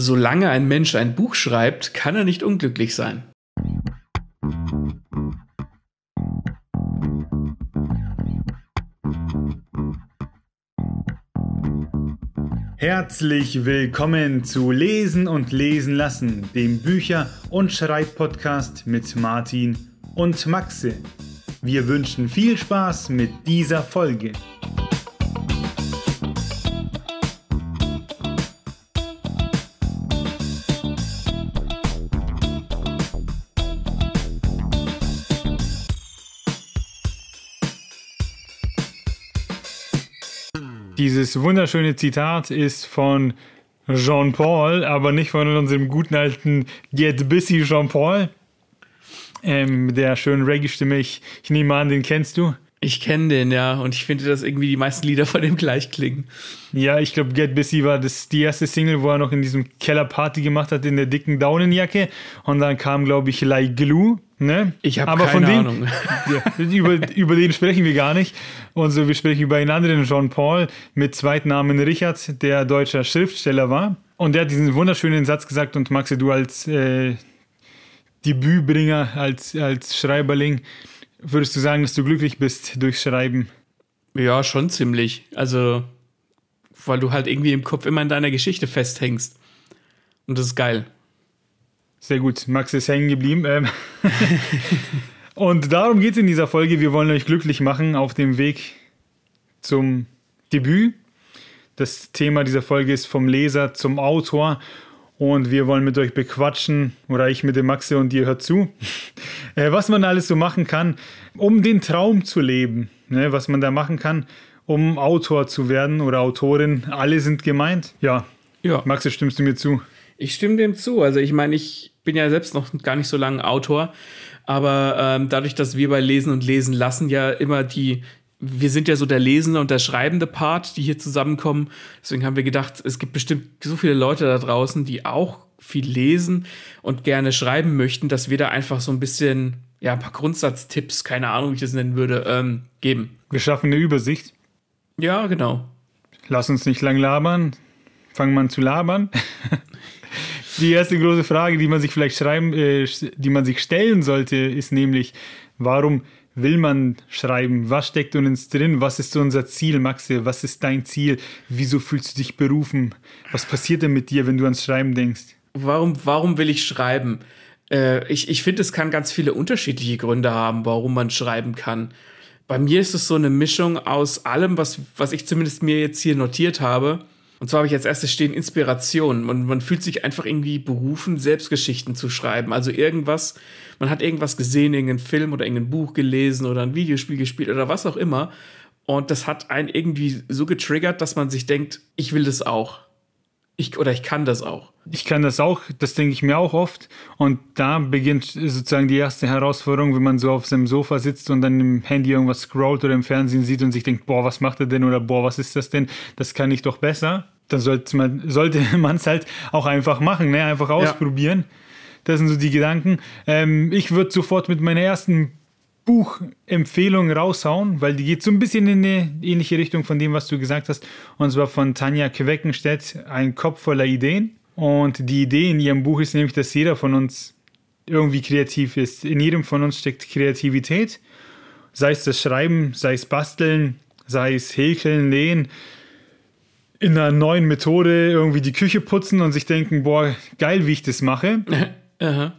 solange ein Mensch ein Buch schreibt, kann er nicht unglücklich sein. Herzlich willkommen zu Lesen und Lesen lassen, dem Bücher- und Schreibpodcast mit Martin und Maxe. Wir wünschen viel Spaß mit dieser Folge. Dieses wunderschöne Zitat ist von Jean-Paul, aber nicht von unserem guten alten Get Busy Jean-Paul. Ähm, der schönen Reggae-Stimme. Ich, ich nehme an, den kennst du. Ich kenne den, ja. Und ich finde, dass irgendwie die meisten Lieder von dem gleich klingen. Ja, ich glaube, Get Busy war das, die erste Single, wo er noch in diesem Keller Party gemacht hat, in der dicken Daunenjacke. Und dann kam, glaube ich, Like Glue. Ne? Ich habe keine von denen, Ahnung. Ja, über, über den sprechen wir gar nicht. Und so, wir sprechen über einen anderen Jean Paul mit Zweitnamen Richard, der deutscher Schriftsteller war. Und der hat diesen wunderschönen Satz gesagt. Und Maxi, du als äh, Debütbringer, als, als Schreiberling, würdest du sagen, dass du glücklich bist durch Schreiben? Ja, schon ziemlich. Also, weil du halt irgendwie im Kopf immer in deiner Geschichte festhängst. Und das ist geil. Sehr gut, Max ist hängen geblieben. Ähm. Und darum geht es in dieser Folge. Wir wollen euch glücklich machen auf dem Weg zum Debüt. Das Thema dieser Folge ist vom Leser zum Autor. Und wir wollen mit euch bequatschen, oder ich mit dem Maxe und ihr hört zu, äh, was man alles so machen kann, um den Traum zu leben. Ne, was man da machen kann, um Autor zu werden oder Autorin. Alle sind gemeint. Ja. ja. Maxe, stimmst du mir zu? Ich stimme dem zu. Also ich meine, ich bin ja selbst noch gar nicht so lange Autor, aber ähm, dadurch, dass wir bei Lesen und Lesen lassen ja immer die, wir sind ja so der lesende und der schreibende Part, die hier zusammenkommen. Deswegen haben wir gedacht, es gibt bestimmt so viele Leute da draußen, die auch viel lesen und gerne schreiben möchten, dass wir da einfach so ein bisschen, ja, ein paar Grundsatztipps, keine Ahnung, wie ich das nennen würde, ähm, geben. Wir schaffen eine Übersicht. Ja, genau. Lass uns nicht lang labern. Fangen wir an zu labern. die erste große Frage, die man sich vielleicht schreiben, äh, die man sich stellen sollte, ist nämlich, warum will man schreiben? Was steckt uns drin? Was ist so unser Ziel, Maxe? Was ist dein Ziel? Wieso fühlst du dich berufen? Was passiert denn mit dir, wenn du ans Schreiben denkst? Warum, warum will ich schreiben? Äh, ich ich finde, es kann ganz viele unterschiedliche Gründe haben, warum man schreiben kann. Bei mir ist es so eine Mischung aus allem, was, was ich zumindest mir jetzt hier notiert habe. Und zwar habe ich als erstes stehen Inspiration. Man, man fühlt sich einfach irgendwie berufen, Selbstgeschichten zu schreiben. Also irgendwas, man hat irgendwas gesehen, irgendeinen Film oder irgendein Buch gelesen oder ein Videospiel gespielt oder was auch immer. Und das hat einen irgendwie so getriggert, dass man sich denkt, ich will das auch ich, oder ich kann das auch. Ich kann das auch, das denke ich mir auch oft. Und da beginnt sozusagen die erste Herausforderung, wenn man so auf seinem Sofa sitzt und dann im Handy irgendwas scrollt oder im Fernsehen sieht und sich denkt, boah, was macht er denn oder boah, was ist das denn? Das kann ich doch besser. Dann sollte man es halt auch einfach machen, ne? einfach ausprobieren. Ja. Das sind so die Gedanken. Ähm, ich würde sofort mit meiner ersten Buchempfehlung raushauen, weil die geht so ein bisschen in eine ähnliche Richtung von dem, was du gesagt hast. Und zwar von Tanja Queckenstedt, Ein Kopf voller Ideen. Und die Idee in ihrem Buch ist nämlich, dass jeder von uns irgendwie kreativ ist. In jedem von uns steckt Kreativität. Sei es das Schreiben, sei es Basteln, sei es Häkeln, Nähen, in einer neuen Methode irgendwie die Küche putzen und sich denken, boah, geil, wie ich das mache. Aha.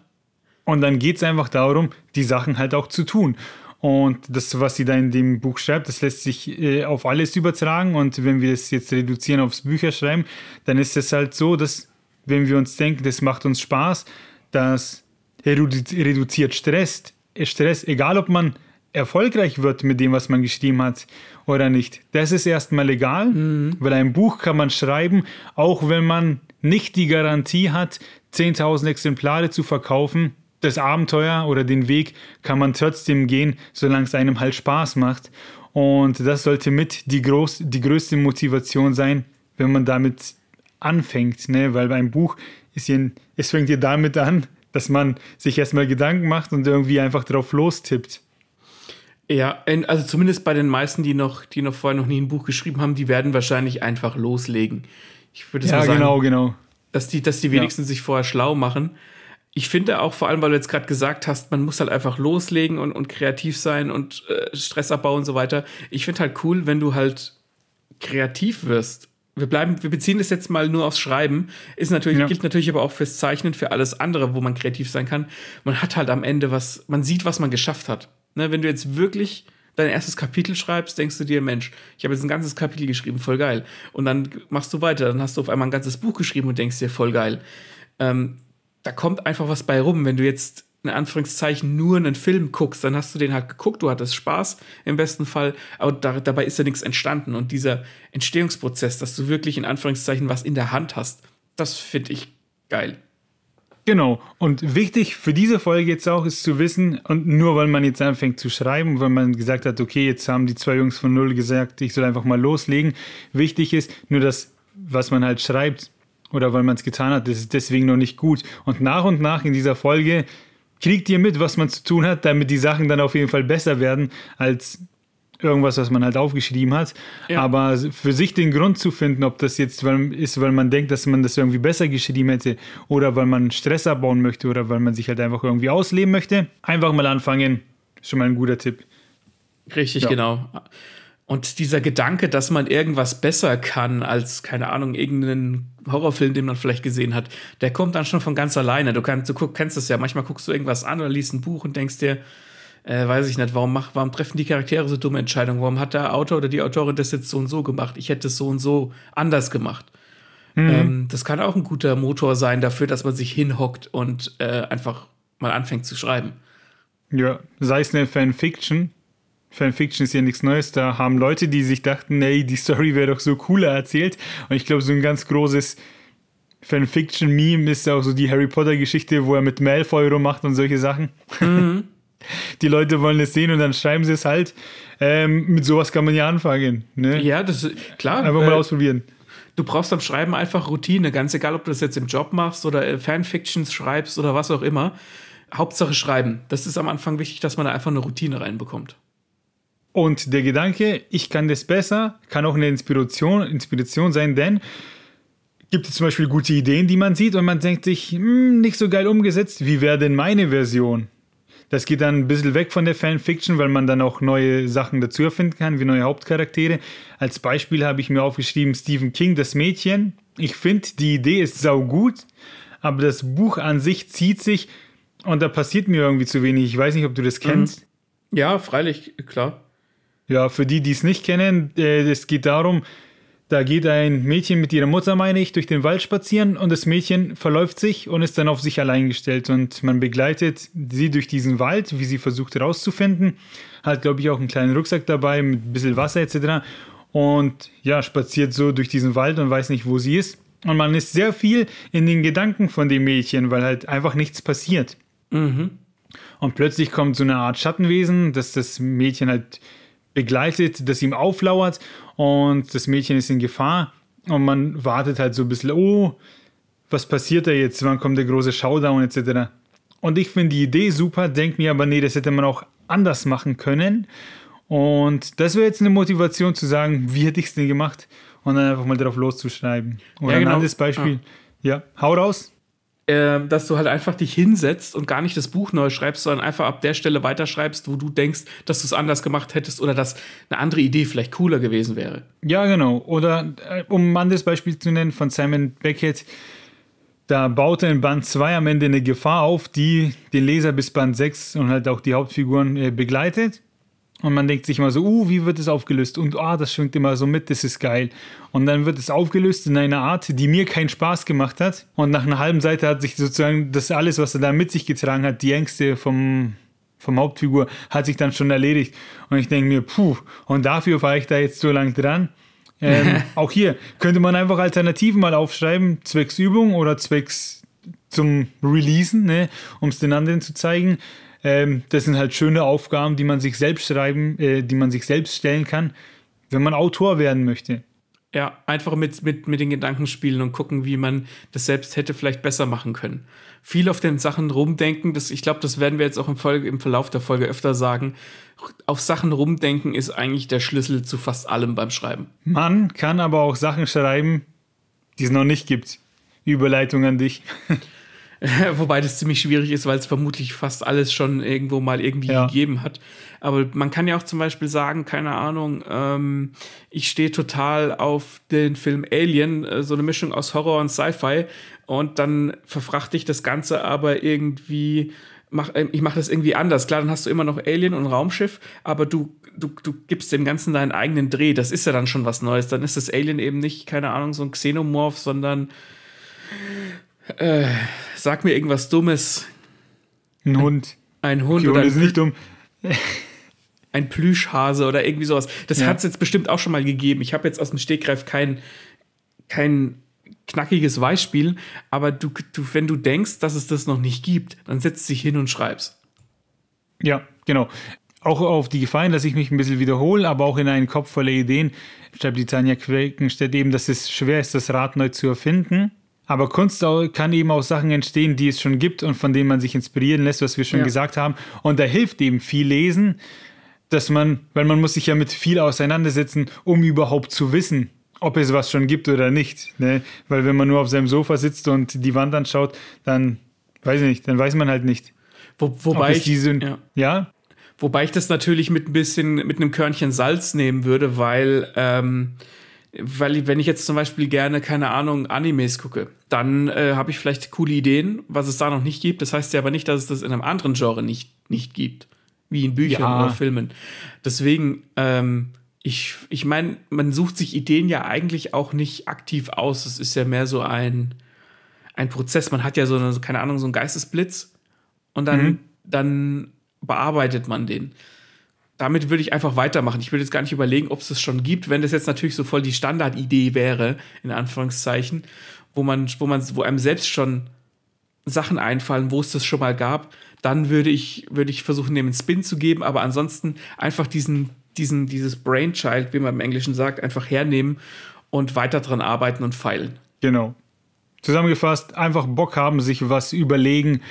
Und dann geht es einfach darum, die Sachen halt auch zu tun. Und das, was sie da in dem Buch schreibt, das lässt sich äh, auf alles übertragen. Und wenn wir das jetzt reduzieren aufs Bücherschreiben, dann ist es halt so, dass wenn wir uns denken, das macht uns Spaß, das reduziert Stress. Äh, Stress, egal ob man erfolgreich wird mit dem, was man geschrieben hat oder nicht. Das ist erstmal egal, mhm. weil ein Buch kann man schreiben, auch wenn man nicht die Garantie hat, 10.000 Exemplare zu verkaufen das Abenteuer oder den Weg kann man trotzdem gehen, solange es einem halt Spaß macht. Und das sollte mit die, groß, die größte Motivation sein, wenn man damit anfängt. Ne? Weil beim Buch ist hier, es fängt ihr damit an, dass man sich erstmal Gedanken macht und irgendwie einfach drauf lostippt. Ja, also zumindest bei den meisten, die noch, die noch vorher noch nie ein Buch geschrieben haben, die werden wahrscheinlich einfach loslegen. Ich würde ja, sagen, genau, genau. dass die, dass die wenigstens ja. sich vorher schlau machen ich finde auch, vor allem, weil du jetzt gerade gesagt hast, man muss halt einfach loslegen und, und kreativ sein und äh, Stress abbauen und so weiter. Ich finde halt cool, wenn du halt kreativ wirst. Wir bleiben, wir beziehen das jetzt mal nur aufs Schreiben. Ist natürlich, ja. gilt natürlich aber auch fürs Zeichnen, für alles andere, wo man kreativ sein kann. Man hat halt am Ende was, man sieht, was man geschafft hat. Ne, wenn du jetzt wirklich dein erstes Kapitel schreibst, denkst du dir, Mensch, ich habe jetzt ein ganzes Kapitel geschrieben, voll geil. Und dann machst du weiter, dann hast du auf einmal ein ganzes Buch geschrieben und denkst dir, voll geil. Ähm, da kommt einfach was bei rum. Wenn du jetzt in Anführungszeichen nur einen Film guckst, dann hast du den halt geguckt, du hattest Spaß im besten Fall, aber da, dabei ist ja nichts entstanden. Und dieser Entstehungsprozess, dass du wirklich in Anführungszeichen was in der Hand hast, das finde ich geil. Genau. Und wichtig für diese Folge jetzt auch ist zu wissen, und nur weil man jetzt anfängt zu schreiben, weil man gesagt hat, okay, jetzt haben die zwei Jungs von Null gesagt, ich soll einfach mal loslegen. Wichtig ist nur, dass was man halt schreibt, oder weil man es getan hat, das ist deswegen noch nicht gut. Und nach und nach in dieser Folge kriegt ihr mit, was man zu tun hat, damit die Sachen dann auf jeden Fall besser werden als irgendwas, was man halt aufgeschrieben hat. Ja. Aber für sich den Grund zu finden, ob das jetzt ist, weil man denkt, dass man das irgendwie besser geschrieben hätte oder weil man Stress abbauen möchte oder weil man sich halt einfach irgendwie ausleben möchte, einfach mal anfangen. Schon mal ein guter Tipp. Richtig, ja. genau. Und dieser Gedanke, dass man irgendwas besser kann als, keine Ahnung, irgendeinen Horrorfilm, den man vielleicht gesehen hat, der kommt dann schon von ganz alleine. Du, kannst, du guck, kennst es ja, manchmal guckst du irgendwas an oder liest ein Buch und denkst dir, äh, weiß ich nicht, warum, mach, warum treffen die Charaktere so dumme Entscheidungen? Warum hat der Autor oder die Autorin das jetzt so und so gemacht? Ich hätte es so und so anders gemacht. Mhm. Ähm, das kann auch ein guter Motor sein dafür, dass man sich hinhockt und äh, einfach mal anfängt zu schreiben. Ja, sei es eine Fanfiction Fanfiction ist ja nichts Neues. Da haben Leute, die sich dachten, ey, die Story wäre doch so cooler erzählt. Und ich glaube, so ein ganz großes Fanfiction-Meme ist auch so die Harry Potter-Geschichte, wo er mit Malfoy rummacht und solche Sachen. Mhm. Die Leute wollen es sehen und dann schreiben sie es halt. Ähm, mit sowas kann man ja anfangen. Ne? Ja, das ist klar. Einfach mal äh, ausprobieren. Du brauchst am Schreiben einfach Routine, ganz egal, ob du das jetzt im Job machst oder äh, Fanfictions schreibst oder was auch immer. Hauptsache schreiben. Das ist am Anfang wichtig, dass man da einfach eine Routine reinbekommt. Und der Gedanke, ich kann das besser, kann auch eine Inspiration, Inspiration sein, denn gibt es zum Beispiel gute Ideen, die man sieht und man denkt sich, hm, nicht so geil umgesetzt, wie wäre denn meine Version? Das geht dann ein bisschen weg von der Fanfiction, weil man dann auch neue Sachen dazu erfinden kann, wie neue Hauptcharaktere. Als Beispiel habe ich mir aufgeschrieben Stephen King, das Mädchen. Ich finde, die Idee ist saugut, aber das Buch an sich zieht sich und da passiert mir irgendwie zu wenig. Ich weiß nicht, ob du das mhm. kennst. Ja, freilich, klar. Ja, für die, die es nicht kennen, äh, es geht darum, da geht ein Mädchen mit ihrer Mutter, meine ich, durch den Wald spazieren und das Mädchen verläuft sich und ist dann auf sich allein gestellt und man begleitet sie durch diesen Wald, wie sie versucht herauszufinden. Hat, glaube ich, auch einen kleinen Rucksack dabei mit ein bisschen Wasser etc. Und ja, spaziert so durch diesen Wald und weiß nicht, wo sie ist. Und man ist sehr viel in den Gedanken von dem Mädchen, weil halt einfach nichts passiert. Mhm. Und plötzlich kommt so eine Art Schattenwesen, dass das Mädchen halt begleitet, das ihm auflauert und das Mädchen ist in Gefahr und man wartet halt so ein bisschen, oh, was passiert da jetzt, wann kommt der große Showdown etc. Und ich finde die Idee super, denke mir aber, nee, das hätte man auch anders machen können. Und das wäre jetzt eine Motivation zu sagen, wie hätte ich es denn gemacht? Und dann einfach mal darauf loszuschreiben. Oder ja, genau. ein anderes Beispiel. Ah. Ja, hau raus. Ähm, dass du halt einfach dich hinsetzt und gar nicht das Buch neu schreibst, sondern einfach ab der Stelle weiterschreibst, wo du denkst, dass du es anders gemacht hättest oder dass eine andere Idee vielleicht cooler gewesen wäre. Ja, genau. Oder äh, um ein anderes Beispiel zu nennen von Simon Beckett, da baute in Band 2 am Ende eine Gefahr auf, die den Leser bis Band 6 und halt auch die Hauptfiguren äh, begleitet. Und man denkt sich immer so, uh, wie wird es aufgelöst? Und ah, oh, das schwingt immer so mit, das ist geil. Und dann wird es aufgelöst in einer Art, die mir keinen Spaß gemacht hat. Und nach einer halben Seite hat sich sozusagen das alles, was er da mit sich getragen hat, die Ängste vom, vom Hauptfigur, hat sich dann schon erledigt. Und ich denke mir, puh, und dafür war ich da jetzt so lang dran. Ähm, auch hier könnte man einfach Alternativen mal aufschreiben, zwecks Übung oder zwecks zum Releasen, ne, um es den anderen zu zeigen. Ähm, das sind halt schöne Aufgaben, die man sich selbst schreiben, äh, die man sich selbst stellen kann, wenn man Autor werden möchte. Ja, einfach mit, mit, mit den Gedanken spielen und gucken, wie man das selbst hätte vielleicht besser machen können. Viel auf den Sachen rumdenken, das, ich glaube, das werden wir jetzt auch im, Folge, im Verlauf der Folge öfter sagen. Auf Sachen rumdenken ist eigentlich der Schlüssel zu fast allem beim Schreiben. Man kann aber auch Sachen schreiben, die es noch nicht gibt. Überleitung an dich. Wobei das ziemlich schwierig ist, weil es vermutlich fast alles schon irgendwo mal irgendwie ja. gegeben hat. Aber man kann ja auch zum Beispiel sagen, keine Ahnung, ähm, ich stehe total auf den Film Alien, äh, so eine Mischung aus Horror und Sci-Fi. Und dann verfrachte ich das Ganze aber irgendwie mach, äh, ich mache das irgendwie anders. Klar, dann hast du immer noch Alien und Raumschiff, aber du, du, du gibst dem Ganzen deinen eigenen Dreh. Das ist ja dann schon was Neues. Dann ist das Alien eben nicht, keine Ahnung, so ein Xenomorph, sondern äh, sag mir irgendwas Dummes. Ein Hund. Ein Hund. Okay, oder Hunde sind nicht dumm. ein Plüschhase oder irgendwie sowas. Das ja. hat es jetzt bestimmt auch schon mal gegeben. Ich habe jetzt aus dem Stegreif kein, kein knackiges Beispiel, aber du, du, wenn du denkst, dass es das noch nicht gibt, dann setzt dich hin und schreibst. Ja, genau. Auch auf die Gefallen, dass ich mich ein bisschen wiederhole, aber auch in einen Kopf voller Ideen, schreibt die Tanja Quäkenstedt eben, dass es schwer ist, das Rad neu zu erfinden. Aber Kunst kann eben aus Sachen entstehen, die es schon gibt und von denen man sich inspirieren lässt, was wir schon ja. gesagt haben. Und da hilft eben viel Lesen, dass man, weil man muss sich ja mit viel auseinandersetzen, um überhaupt zu wissen, ob es was schon gibt oder nicht. Ne? Weil wenn man nur auf seinem Sofa sitzt und die Wand anschaut, dann weiß ich nicht, dann weiß man halt nicht. Wo, wobei ich, diese, ja. ja. Wobei ich das natürlich mit ein bisschen, mit einem Körnchen Salz nehmen würde, weil ähm, weil wenn ich jetzt zum Beispiel gerne, keine Ahnung, Animes gucke, dann äh, habe ich vielleicht coole Ideen, was es da noch nicht gibt. Das heißt ja aber nicht, dass es das in einem anderen Genre nicht, nicht gibt, wie in Büchern ja. oder Filmen. Deswegen, ähm, ich, ich meine, man sucht sich Ideen ja eigentlich auch nicht aktiv aus. Es ist ja mehr so ein, ein Prozess. Man hat ja so, eine, keine Ahnung, so einen Geistesblitz und dann, mhm. dann bearbeitet man den damit würde ich einfach weitermachen. Ich würde jetzt gar nicht überlegen, ob es das schon gibt, wenn das jetzt natürlich so voll die Standardidee wäre, in Anführungszeichen, wo man, wo man, wo einem selbst schon Sachen einfallen, wo es das schon mal gab, dann würde ich, würde ich versuchen, dem einen Spin zu geben, aber ansonsten einfach diesen, diesen, dieses Brainchild, wie man im Englischen sagt, einfach hernehmen und weiter dran arbeiten und feilen. Genau. Zusammengefasst, einfach Bock haben, sich was überlegen,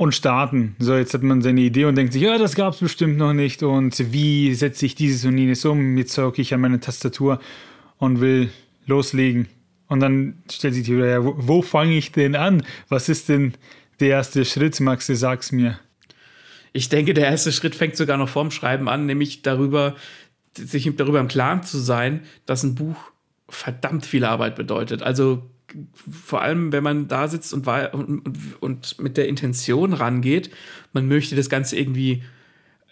und starten. So, jetzt hat man seine Idee und denkt sich, ja, das gab es bestimmt noch nicht und wie setze ich dieses und jenes um? Jetzt zocke ich an meine Tastatur und will loslegen. Und dann stellt sich die Frage, ja, wo, wo fange ich denn an? Was ist denn der erste Schritt, Max? Sag's mir. Ich denke, der erste Schritt fängt sogar noch vorm Schreiben an, nämlich darüber, sich darüber im Klaren zu sein, dass ein Buch verdammt viel Arbeit bedeutet. Also vor allem, wenn man da sitzt und, und, und mit der Intention rangeht, man möchte das Ganze irgendwie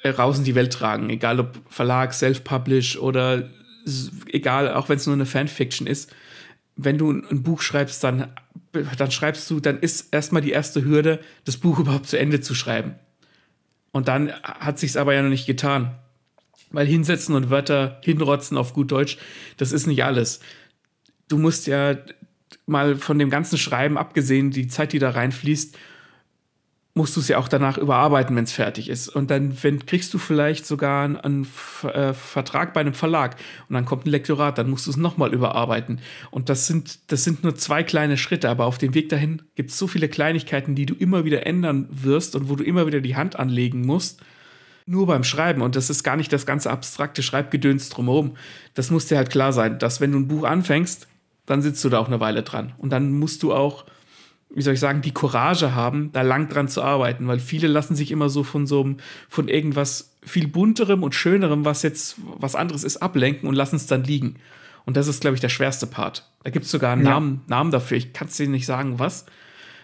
äh, raus in die Welt tragen, egal ob Verlag, Self-Publish oder egal, auch wenn es nur eine Fanfiction ist. Wenn du ein Buch schreibst, dann, dann schreibst du, dann ist erstmal die erste Hürde, das Buch überhaupt zu Ende zu schreiben. Und dann hat sich's aber ja noch nicht getan. Weil hinsetzen und Wörter hinrotzen auf gut Deutsch, das ist nicht alles. Du musst ja mal von dem ganzen Schreiben abgesehen, die Zeit, die da reinfließt, musst du es ja auch danach überarbeiten, wenn es fertig ist. Und dann wenn, kriegst du vielleicht sogar einen, einen äh, Vertrag bei einem Verlag und dann kommt ein Lektorat, dann musst du es nochmal überarbeiten. Und das sind, das sind nur zwei kleine Schritte, aber auf dem Weg dahin gibt es so viele Kleinigkeiten, die du immer wieder ändern wirst und wo du immer wieder die Hand anlegen musst. Nur beim Schreiben. Und das ist gar nicht das ganze abstrakte Schreibgedöns drumherum. Das muss dir halt klar sein, dass wenn du ein Buch anfängst, dann sitzt du da auch eine Weile dran. Und dann musst du auch, wie soll ich sagen, die Courage haben, da lang dran zu arbeiten, weil viele lassen sich immer so von so einem, von irgendwas viel bunterem und schönerem, was jetzt was anderes ist, ablenken und lassen es dann liegen. Und das ist, glaube ich, der schwerste Part. Da gibt es sogar einen ja. Namen, Namen dafür. Ich kann es dir nicht sagen, was.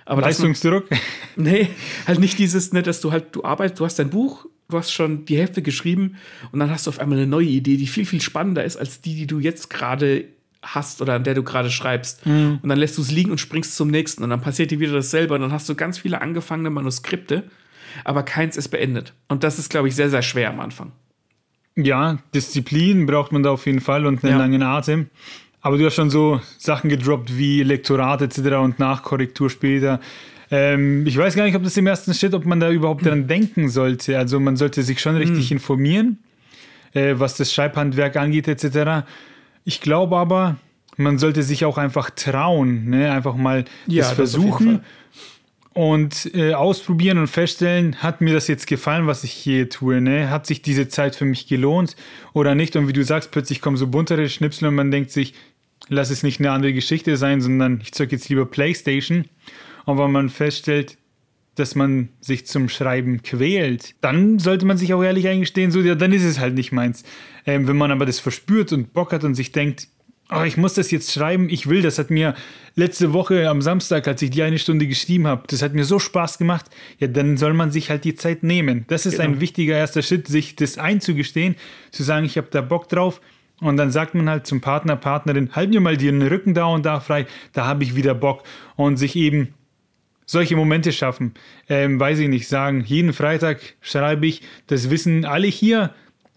Aber Leistungsdruck? Man, nee, halt nicht dieses, ne, dass du halt, du arbeitest, du hast dein Buch, du hast schon die Hälfte geschrieben und dann hast du auf einmal eine neue Idee, die viel, viel spannender ist als die, die du jetzt gerade hast oder an der du gerade schreibst. Mhm. Und dann lässt du es liegen und springst zum nächsten und dann passiert dir wieder dasselbe und dann hast du ganz viele angefangene Manuskripte, aber keins ist beendet. Und das ist, glaube ich, sehr, sehr schwer am Anfang. Ja, Disziplin braucht man da auf jeden Fall und einen ja. langen Atem. Aber du hast schon so Sachen gedroppt wie Lektorat etc. und Nachkorrektur später. Ähm, ich weiß gar nicht, ob das im ersten Schritt, ob man da überhaupt mhm. dran hm. denken sollte. Also man sollte sich schon richtig mhm. informieren, äh, was das Schreibhandwerk angeht etc. Ich glaube aber, man sollte sich auch einfach trauen, ne? einfach mal ja, das versuchen und äh, ausprobieren und feststellen, hat mir das jetzt gefallen, was ich hier tue, ne? Hat sich diese Zeit für mich gelohnt oder nicht? Und wie du sagst, plötzlich kommen so buntere Schnipsel und man denkt sich, lass es nicht eine andere Geschichte sein, sondern ich zeig jetzt lieber Playstation. Und wenn man feststellt, dass man sich zum Schreiben quält, dann sollte man sich auch ehrlich eingestehen, so, ja, dann ist es halt nicht meins. Ähm, wenn man aber das verspürt und Bock hat und sich denkt, oh, ich muss das jetzt schreiben, ich will, das hat mir letzte Woche am Samstag, als ich die eine Stunde geschrieben habe, das hat mir so Spaß gemacht, ja, dann soll man sich halt die Zeit nehmen. Das ist genau. ein wichtiger erster Schritt, sich das einzugestehen, zu sagen, ich habe da Bock drauf, und dann sagt man halt zum Partner, Partnerin, halt mir mal den Rücken da und da frei, da habe ich wieder Bock. Und sich eben solche Momente schaffen. Ähm, weiß ich nicht, sagen, jeden Freitag schreibe ich, das wissen alle hier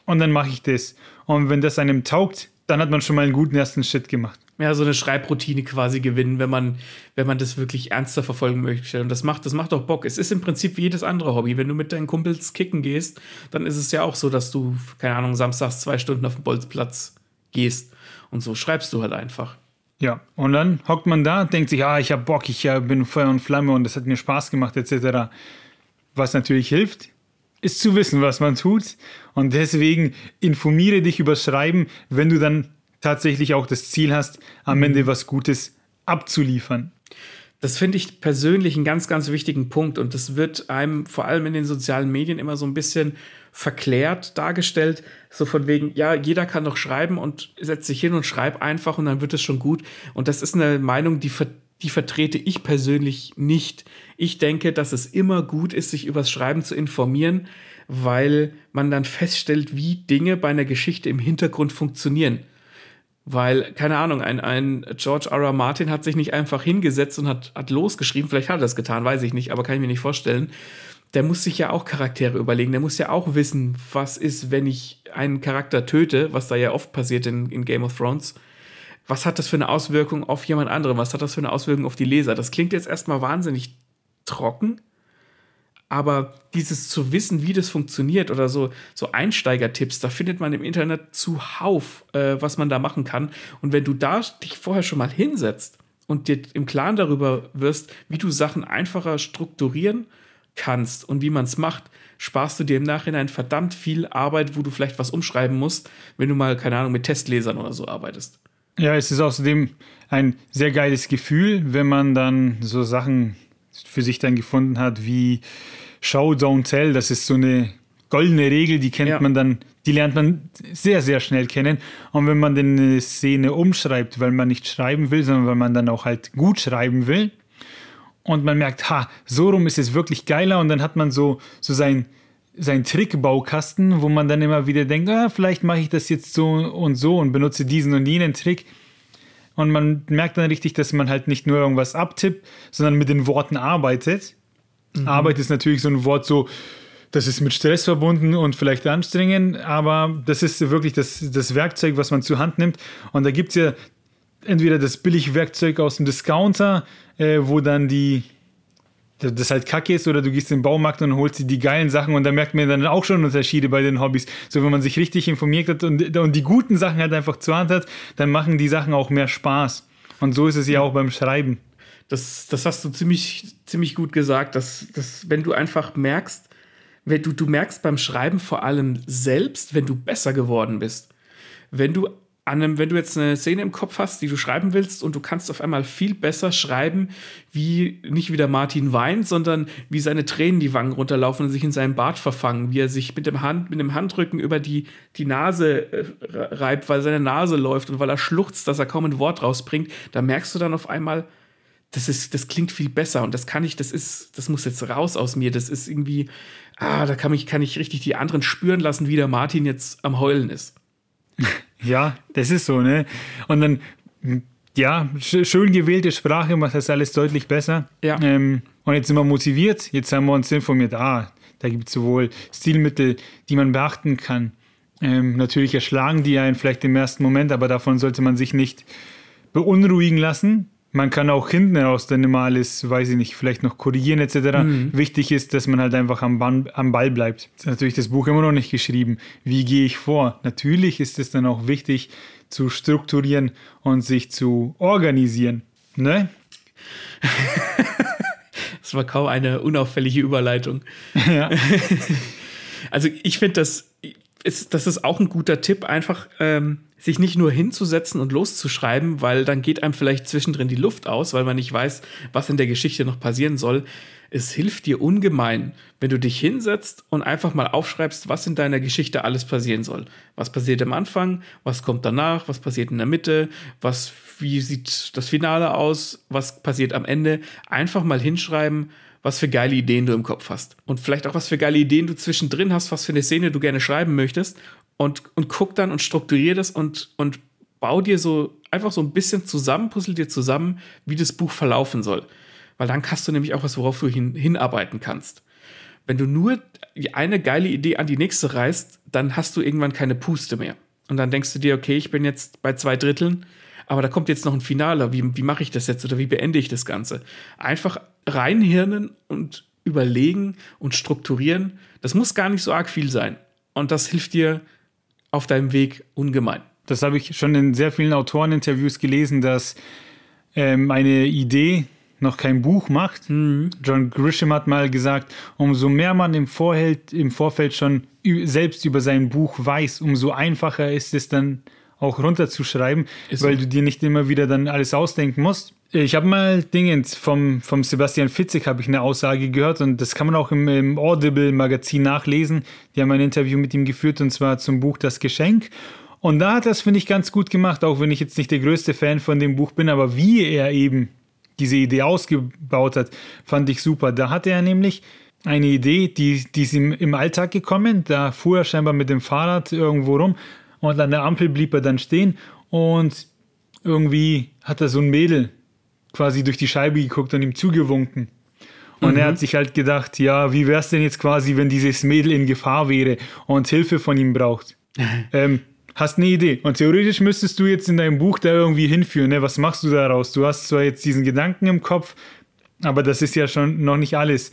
und dann mache ich das. Und wenn das einem taugt, dann hat man schon mal einen guten ersten Shit gemacht. Ja, so eine Schreibroutine quasi gewinnen, wenn man, wenn man das wirklich ernster verfolgen möchte. Und das macht, das macht auch Bock. Es ist im Prinzip wie jedes andere Hobby. Wenn du mit deinen Kumpels kicken gehst, dann ist es ja auch so, dass du, keine Ahnung, samstags zwei Stunden auf den Bolzplatz gehst. Und so schreibst du halt einfach. Ja, und dann hockt man da, denkt sich, ah, ich habe Bock, ich äh, bin Feuer und Flamme und das hat mir Spaß gemacht, etc. Was natürlich hilft, ist zu wissen, was man tut. Und deswegen informiere dich über Schreiben, wenn du dann tatsächlich auch das Ziel hast, am Ende was Gutes abzuliefern. Das finde ich persönlich einen ganz, ganz wichtigen Punkt und das wird einem vor allem in den sozialen Medien immer so ein bisschen verklärt dargestellt, so von wegen, ja, jeder kann doch schreiben und setzt sich hin und schreibt einfach und dann wird es schon gut. Und das ist eine Meinung, die, ver die vertrete ich persönlich nicht. Ich denke, dass es immer gut ist, sich übers Schreiben zu informieren, weil man dann feststellt, wie Dinge bei einer Geschichte im Hintergrund funktionieren. Weil, keine Ahnung, ein, ein George R. R. Martin hat sich nicht einfach hingesetzt und hat, hat losgeschrieben. Vielleicht hat er das getan, weiß ich nicht, aber kann ich mir nicht vorstellen der muss sich ja auch Charaktere überlegen. Der muss ja auch wissen, was ist, wenn ich einen Charakter töte, was da ja oft passiert in, in Game of Thrones. Was hat das für eine Auswirkung auf jemand anderen? Was hat das für eine Auswirkung auf die Leser? Das klingt jetzt erstmal wahnsinnig trocken, aber dieses zu wissen, wie das funktioniert oder so, so Einsteigertipps, da findet man im Internet zuhauf, äh, was man da machen kann. Und wenn du da dich vorher schon mal hinsetzt und dir im Klaren darüber wirst, wie du Sachen einfacher strukturieren kannst und wie man es macht, sparst du dir im Nachhinein verdammt viel Arbeit, wo du vielleicht was umschreiben musst, wenn du mal, keine Ahnung, mit Testlesern oder so arbeitest. Ja, es ist außerdem ein sehr geiles Gefühl, wenn man dann so Sachen für sich dann gefunden hat, wie Show, Don't Tell, das ist so eine goldene Regel, die kennt ja. man dann, die lernt man sehr, sehr schnell kennen. Und wenn man dann eine Szene umschreibt, weil man nicht schreiben will, sondern weil man dann auch halt gut schreiben will, und man merkt, ha, so rum ist es wirklich geiler und dann hat man so, so sein, sein Trickbaukasten, wo man dann immer wieder denkt, ah, vielleicht mache ich das jetzt so und so und benutze diesen und jenen Trick. Und man merkt dann richtig, dass man halt nicht nur irgendwas abtippt, sondern mit den Worten arbeitet. Mhm. Arbeit ist natürlich so ein Wort so, das ist mit Stress verbunden und vielleicht anstrengend, aber das ist wirklich das, das Werkzeug, was man zur Hand nimmt. Und da gibt es ja entweder das billige Werkzeug aus dem Discounter äh, wo dann die das halt kacke ist oder du gehst in den Baumarkt und holst dir die geilen Sachen und da merkt man dann auch schon Unterschiede bei den Hobbys. So, wenn man sich richtig informiert hat und, und die guten Sachen halt einfach zur Hand hat, dann machen die Sachen auch mehr Spaß. Und so ist es ja auch beim Schreiben. Das, das hast du ziemlich, ziemlich gut gesagt, dass, dass wenn du einfach merkst, wenn du, du merkst beim Schreiben vor allem selbst, wenn du besser geworden bist. Wenn du einem, wenn du jetzt eine Szene im Kopf hast, die du schreiben willst und du kannst auf einmal viel besser schreiben, wie nicht wieder Martin weint, sondern wie seine Tränen die Wangen runterlaufen und sich in seinem Bart verfangen, wie er sich mit dem, Hand, mit dem Handrücken über die, die Nase äh, reibt, weil seine Nase läuft und weil er schluchzt, dass er kaum ein Wort rausbringt, da merkst du dann auf einmal, das ist, das klingt viel besser und das kann ich, das ist, das muss jetzt raus aus mir. Das ist irgendwie, ah, da kann ich, kann ich richtig die anderen spüren lassen, wie der Martin jetzt am Heulen ist. ja, das ist so, ne? Und dann, ja, schön gewählte Sprache macht das alles deutlich besser. Ja. Ähm, und jetzt sind wir motiviert, jetzt haben wir uns informiert, ah, da gibt es sowohl Stilmittel, die man beachten kann. Ähm, natürlich erschlagen die einen vielleicht im ersten Moment, aber davon sollte man sich nicht beunruhigen lassen man kann auch hinten raus dann immer alles, weiß ich nicht, vielleicht noch korrigieren etc. Mhm. Wichtig ist, dass man halt einfach am, Band, am Ball bleibt. Ist natürlich das Buch immer noch nicht geschrieben. Wie gehe ich vor? Natürlich ist es dann auch wichtig zu strukturieren und sich zu organisieren. Ne? das war kaum eine unauffällige Überleitung. Ja. also ich finde, das ist, das ist auch ein guter Tipp, einfach ähm, sich nicht nur hinzusetzen und loszuschreiben, weil dann geht einem vielleicht zwischendrin die Luft aus, weil man nicht weiß, was in der Geschichte noch passieren soll. Es hilft dir ungemein, wenn du dich hinsetzt und einfach mal aufschreibst, was in deiner Geschichte alles passieren soll. Was passiert am Anfang, was kommt danach, was passiert in der Mitte, was, wie sieht das Finale aus, was passiert am Ende. Einfach mal hinschreiben, was für geile Ideen du im Kopf hast. Und vielleicht auch, was für geile Ideen du zwischendrin hast, was für eine Szene du gerne schreiben möchtest und, und guck dann und strukturier das und, und bau dir so einfach so ein bisschen zusammen, puzzle dir zusammen, wie das Buch verlaufen soll. Weil dann hast du nämlich auch was, worauf du hin, hinarbeiten kannst. Wenn du nur eine geile Idee an die nächste reißt, dann hast du irgendwann keine Puste mehr. Und dann denkst du dir, okay, ich bin jetzt bei zwei Dritteln, aber da kommt jetzt noch ein Finale. Wie, wie mache ich das jetzt oder wie beende ich das Ganze? Einfach reinhirnen und überlegen und strukturieren. Das muss gar nicht so arg viel sein. Und das hilft dir, auf deinem Weg ungemein. Das habe ich schon in sehr vielen Autoreninterviews gelesen, dass ähm, eine Idee noch kein Buch macht. Mhm. John Grisham hat mal gesagt, umso mehr man im, Vorheld, im Vorfeld schon selbst über sein Buch weiß, umso einfacher ist es dann auch runterzuschreiben, Ist weil so. du dir nicht immer wieder dann alles ausdenken musst. Ich habe mal Dingens vom, vom Sebastian Fitzig habe ich eine Aussage gehört und das kann man auch im, im Audible-Magazin nachlesen. Die haben ein Interview mit ihm geführt und zwar zum Buch Das Geschenk. Und da hat das, finde ich, ganz gut gemacht, auch wenn ich jetzt nicht der größte Fan von dem Buch bin, aber wie er eben diese Idee ausgebaut hat, fand ich super. Da hatte er nämlich eine Idee, die, die ist ihm im Alltag gekommen. Da fuhr er scheinbar mit dem Fahrrad irgendwo rum und an der Ampel blieb er dann stehen und irgendwie hat er so ein Mädel quasi durch die Scheibe geguckt und ihm zugewunken. Und mhm. er hat sich halt gedacht, ja, wie wäre es denn jetzt quasi, wenn dieses Mädel in Gefahr wäre und Hilfe von ihm braucht? ähm, hast eine Idee. Und theoretisch müsstest du jetzt in deinem Buch da irgendwie hinführen. Ne? Was machst du daraus? Du hast zwar jetzt diesen Gedanken im Kopf, aber das ist ja schon noch nicht alles.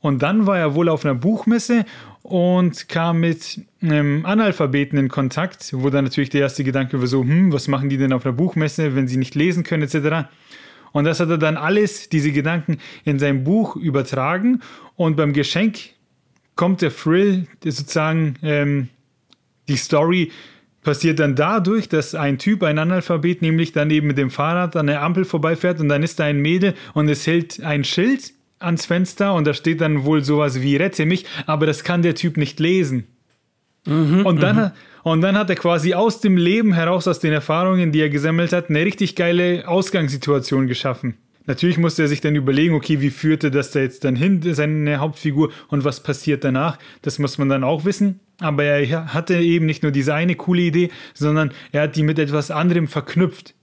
Und dann war er wohl auf einer Buchmesse und kam mit einem Analphabeten in Kontakt, wo dann natürlich der erste Gedanke war so, hm, was machen die denn auf der Buchmesse, wenn sie nicht lesen können, etc. Und das hat er dann alles, diese Gedanken, in sein Buch übertragen und beim Geschenk kommt der Thrill, sozusagen ähm, die Story passiert dann dadurch, dass ein Typ, ein Analphabet, nämlich dann eben mit dem Fahrrad an der Ampel vorbeifährt und dann ist da ein Mädel und es hält ein Schild ans Fenster und da steht dann wohl sowas wie rette mich, aber das kann der Typ nicht lesen. Mhm, und, dann, mhm. und dann hat er quasi aus dem Leben heraus, aus den Erfahrungen, die er gesammelt hat, eine richtig geile Ausgangssituation geschaffen. Natürlich musste er sich dann überlegen, okay, wie führte das da jetzt dann hin, seine Hauptfigur und was passiert danach? Das muss man dann auch wissen. Aber er hatte eben nicht nur diese eine coole Idee, sondern er hat die mit etwas anderem verknüpft.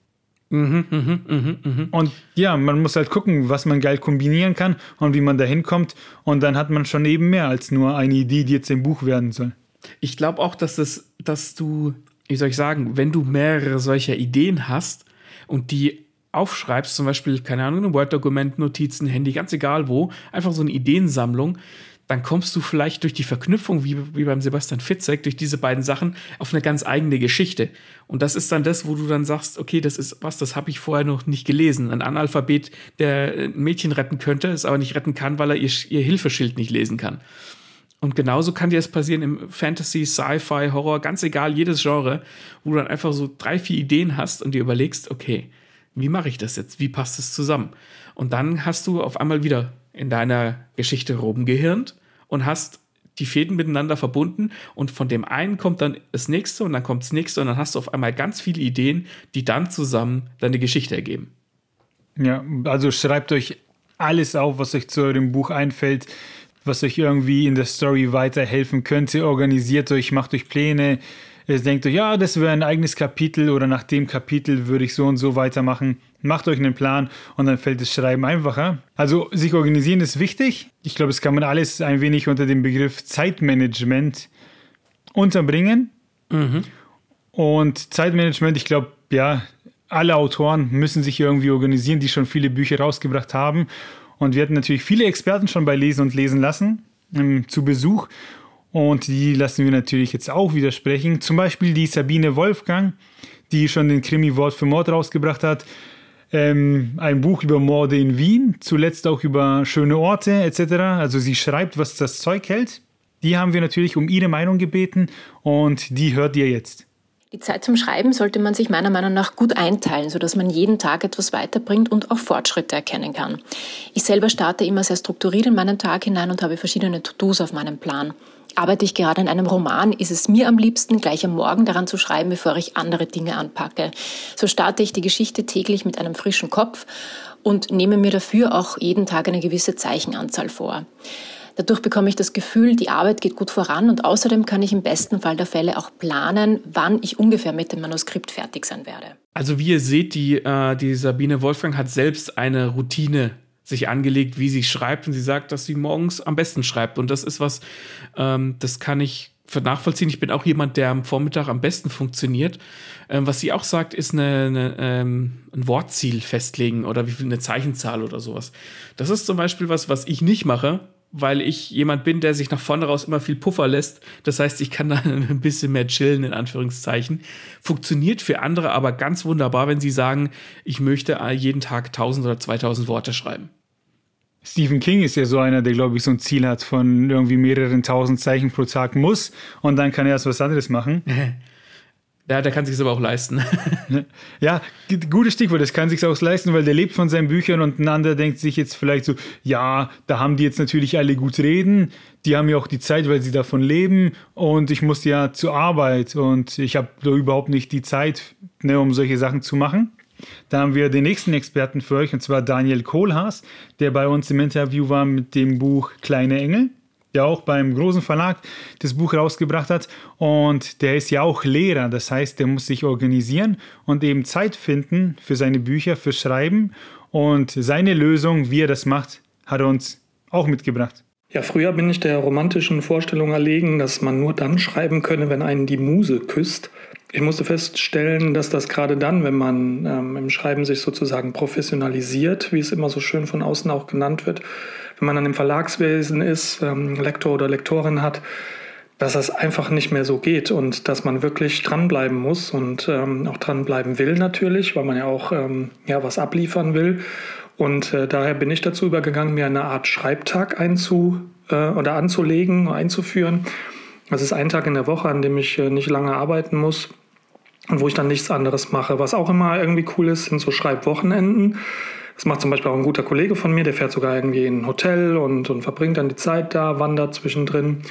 Mhm, mhm, mhm, mhm. Und ja, man muss halt gucken, was man geil kombinieren kann und wie man da hinkommt. Und dann hat man schon eben mehr als nur eine Idee, die jetzt im Buch werden soll. Ich glaube auch, dass, das, dass du, wie soll ich sagen, wenn du mehrere solcher Ideen hast und die aufschreibst, zum Beispiel, keine Ahnung, ein Word-Dokument, Notizen, Handy, ganz egal wo, einfach so eine Ideensammlung, dann kommst du vielleicht durch die Verknüpfung, wie, wie beim Sebastian Fitzek, durch diese beiden Sachen auf eine ganz eigene Geschichte. Und das ist dann das, wo du dann sagst, okay, das ist was, das habe ich vorher noch nicht gelesen. Ein Analphabet, der ein Mädchen retten könnte, es aber nicht retten kann, weil er ihr, ihr Hilfeschild nicht lesen kann. Und genauso kann dir das passieren im Fantasy, Sci-Fi, Horror, ganz egal, jedes Genre, wo du dann einfach so drei, vier Ideen hast und dir überlegst, okay, wie mache ich das jetzt? Wie passt es zusammen? Und dann hast du auf einmal wieder in deiner Geschichte rumgehirnt und hast die Fäden miteinander verbunden und von dem einen kommt dann das nächste und dann kommt das nächste und dann hast du auf einmal ganz viele Ideen, die dann zusammen deine Geschichte ergeben. Ja, also schreibt euch alles auf, was euch zu eurem Buch einfällt, was euch irgendwie in der Story weiterhelfen könnte. Organisiert euch, macht euch Pläne. Äh, denkt euch, ja, das wäre ein eigenes Kapitel oder nach dem Kapitel würde ich so und so weitermachen. Macht euch einen Plan und dann fällt das Schreiben einfacher. Also sich organisieren ist wichtig. Ich glaube, es kann man alles ein wenig unter dem Begriff Zeitmanagement unterbringen. Mhm. Und Zeitmanagement, ich glaube, ja, alle Autoren müssen sich irgendwie organisieren, die schon viele Bücher rausgebracht haben. Und wir hatten natürlich viele Experten schon bei Lesen und Lesen lassen ähm, zu Besuch. Und die lassen wir natürlich jetzt auch widersprechen. Zum Beispiel die Sabine Wolfgang, die schon den Krimi Wort für Mord rausgebracht hat ähm, ein Buch über Morde in Wien, zuletzt auch über schöne Orte etc. Also sie schreibt, was das Zeug hält. Die haben wir natürlich um ihre Meinung gebeten und die hört ihr jetzt. Die Zeit zum Schreiben sollte man sich meiner Meinung nach gut einteilen, sodass man jeden Tag etwas weiterbringt und auch Fortschritte erkennen kann. Ich selber starte immer sehr strukturiert in meinen Tag hinein und habe verschiedene To-Dos auf meinem Plan arbeite ich gerade an einem Roman, ist es mir am liebsten, gleich am Morgen daran zu schreiben, bevor ich andere Dinge anpacke. So starte ich die Geschichte täglich mit einem frischen Kopf und nehme mir dafür auch jeden Tag eine gewisse Zeichenanzahl vor. Dadurch bekomme ich das Gefühl, die Arbeit geht gut voran und außerdem kann ich im besten Fall der Fälle auch planen, wann ich ungefähr mit dem Manuskript fertig sein werde. Also wie ihr seht, die, äh, die Sabine Wolfgang hat selbst eine Routine sich angelegt, wie sie schreibt. Und sie sagt, dass sie morgens am besten schreibt. Und das ist was, ähm, das kann ich nachvollziehen. Ich bin auch jemand, der am Vormittag am besten funktioniert. Ähm, was sie auch sagt, ist eine, eine, ähm, ein Wortziel festlegen oder wie viel eine Zeichenzahl oder sowas. Das ist zum Beispiel was, was ich nicht mache, weil ich jemand bin, der sich nach vorne raus immer viel Puffer lässt. Das heißt, ich kann dann ein bisschen mehr chillen, in Anführungszeichen. Funktioniert für andere aber ganz wunderbar, wenn sie sagen, ich möchte jeden Tag 1000 oder 2000 Worte schreiben. Stephen King ist ja so einer, der, glaube ich, so ein Ziel hat von irgendwie mehreren tausend Zeichen pro Tag muss und dann kann er erst was anderes machen. Ja, der kann sich es aber auch leisten. Ne? ja, gutes Stichwort, das kann sich auch leisten, weil der lebt von seinen Büchern und ein anderer denkt sich jetzt vielleicht so, ja, da haben die jetzt natürlich alle gut reden, die haben ja auch die Zeit, weil sie davon leben und ich muss ja zur Arbeit und ich habe da überhaupt nicht die Zeit, ne, um solche Sachen zu machen. Da haben wir den nächsten Experten für euch und zwar Daniel Kohlhaas, der bei uns im Interview war mit dem Buch Kleine Engel der auch beim großen Verlag das Buch rausgebracht hat. Und der ist ja auch Lehrer, das heißt, der muss sich organisieren und eben Zeit finden für seine Bücher, für Schreiben. Und seine Lösung, wie er das macht, hat er uns auch mitgebracht. Ja, früher bin ich der romantischen Vorstellung erlegen, dass man nur dann schreiben könne, wenn einen die Muse küsst. Ich musste feststellen, dass das gerade dann, wenn man ähm, im Schreiben sich sozusagen professionalisiert, wie es immer so schön von außen auch genannt wird, wenn man dann im Verlagswesen ist, ähm, Lektor oder Lektorin hat, dass das einfach nicht mehr so geht und dass man wirklich dranbleiben muss und ähm, auch dranbleiben will natürlich, weil man ja auch ähm, ja, was abliefern will. Und äh, daher bin ich dazu übergegangen, mir eine Art Schreibtag einzu, äh, oder anzulegen, einzuführen. Das ist ein Tag in der Woche, an dem ich äh, nicht lange arbeiten muss und wo ich dann nichts anderes mache. Was auch immer irgendwie cool ist, sind so Schreibwochenenden. Das macht zum Beispiel auch ein guter Kollege von mir, der fährt sogar irgendwie in ein Hotel und, und verbringt dann die Zeit da, wandert zwischendrin.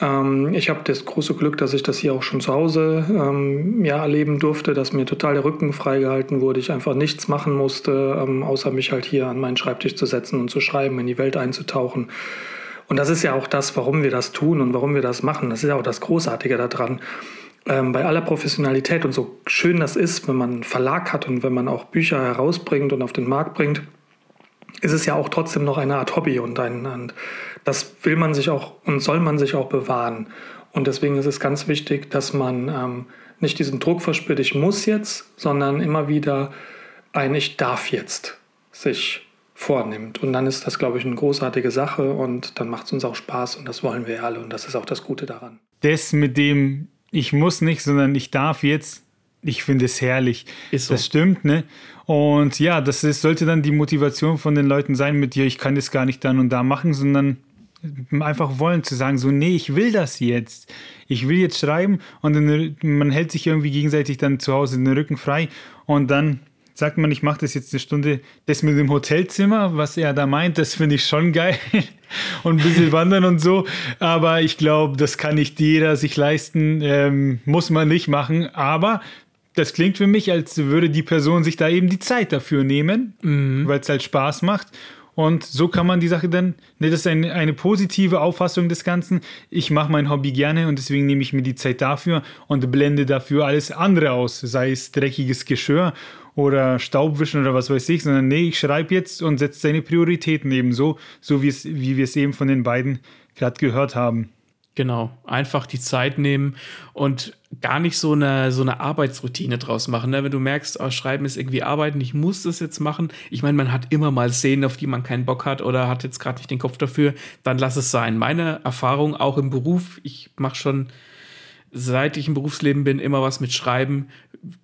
Ähm, ich habe das große Glück, dass ich das hier auch schon zu Hause ähm, ja, erleben durfte, dass mir total der Rücken freigehalten wurde, ich einfach nichts machen musste, ähm, außer mich halt hier an meinen Schreibtisch zu setzen und zu schreiben, in die Welt einzutauchen. Und das ist ja auch das, warum wir das tun und warum wir das machen. Das ist ja auch das Großartige daran ähm, bei aller Professionalität und so schön das ist, wenn man einen Verlag hat und wenn man auch Bücher herausbringt und auf den Markt bringt, ist es ja auch trotzdem noch eine Art Hobby und, ein, und das will man sich auch und soll man sich auch bewahren. Und deswegen ist es ganz wichtig, dass man ähm, nicht diesen Druck verspürt, ich muss jetzt, sondern immer wieder ein Ich darf jetzt sich vornimmt. Und dann ist das, glaube ich, eine großartige Sache und dann macht es uns auch Spaß und das wollen wir alle und das ist auch das Gute daran. Das mit dem ich muss nicht, sondern ich darf jetzt. Ich finde es herrlich. Ist so. Das stimmt, ne? Und ja, das ist, sollte dann die Motivation von den Leuten sein mit dir, ich kann das gar nicht dann und da machen, sondern einfach wollen zu sagen, so, nee, ich will das jetzt. Ich will jetzt schreiben und dann, man hält sich irgendwie gegenseitig dann zu Hause den Rücken frei und dann sagt man, ich mache das jetzt eine Stunde. Das mit dem Hotelzimmer, was er da meint, das finde ich schon geil. und ein bisschen wandern und so. Aber ich glaube, das kann nicht jeder sich leisten. Ähm, muss man nicht machen. Aber das klingt für mich, als würde die Person sich da eben die Zeit dafür nehmen, mhm. weil es halt Spaß macht. Und so kann man die Sache dann, ne, das ist eine, eine positive Auffassung des Ganzen. Ich mache mein Hobby gerne und deswegen nehme ich mir die Zeit dafür und blende dafür alles andere aus, sei es dreckiges Geschirr oder Staubwischen oder was weiß ich, sondern nee, ich schreibe jetzt und setze deine Prioritäten eben so, so wie, wir es eben von den beiden gerade gehört haben. Genau, einfach die Zeit nehmen und gar nicht so eine, so eine Arbeitsroutine draus machen. Ne? Wenn du merkst, oh, Schreiben ist irgendwie Arbeiten, ich muss das jetzt machen. Ich meine, man hat immer mal Szenen, auf die man keinen Bock hat oder hat jetzt gerade nicht den Kopf dafür, dann lass es sein. Meine Erfahrung auch im Beruf, ich mache schon seit ich im Berufsleben bin, immer was mit Schreiben.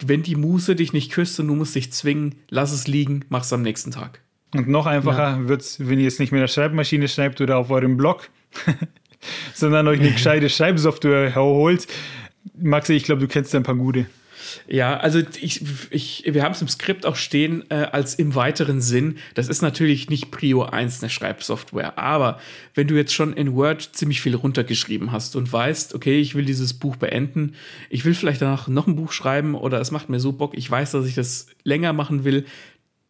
Wenn die Muße dich nicht küsst und du musst dich zwingen, lass es liegen, mach es am nächsten Tag. Und noch einfacher ja. es, wenn ihr es nicht mit der Schreibmaschine schreibt oder auf eurem Blog, sondern euch eine gescheite Schreibsoftware holt. Maxi, ich glaube, du kennst ein paar gute. Ja, also ich, ich, wir haben es im Skript auch stehen äh, als im weiteren Sinn. Das ist natürlich nicht Prio 1 eine Schreibsoftware, aber wenn du jetzt schon in Word ziemlich viel runtergeschrieben hast und weißt, okay, ich will dieses Buch beenden, ich will vielleicht danach noch ein Buch schreiben oder es macht mir so Bock, ich weiß, dass ich das länger machen will,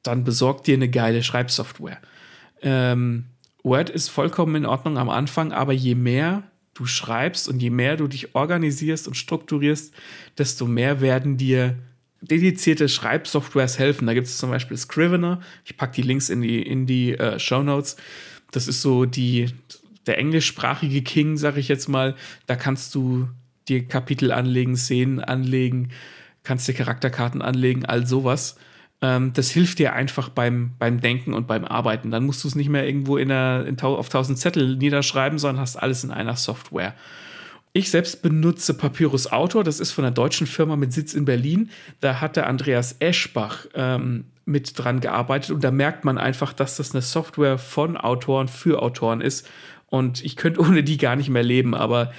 dann besorg dir eine geile Schreibsoftware. Ähm, Word ist vollkommen in Ordnung am Anfang, aber je mehr du schreibst und je mehr du dich organisierst und strukturierst, desto mehr werden dir dedizierte Schreibsoftwares helfen. Da gibt es zum Beispiel Scrivener. Ich packe die Links in die, in die äh, Show Notes. Das ist so die, der englischsprachige King, sag ich jetzt mal. Da kannst du dir Kapitel anlegen, Szenen anlegen, kannst dir Charakterkarten anlegen, all sowas. Ähm, das hilft dir einfach beim, beim Denken und beim Arbeiten. Dann musst du es nicht mehr irgendwo in der, in, auf 1000 Zettel niederschreiben, sondern hast alles in einer Software. Ich selbst benutze Papyrus Autor, das ist von einer deutschen Firma mit Sitz in Berlin. Da hat der Andreas Eschbach ähm, mit dran gearbeitet und da merkt man einfach, dass das eine Software von Autoren für Autoren ist. Und ich könnte ohne die gar nicht mehr leben, aber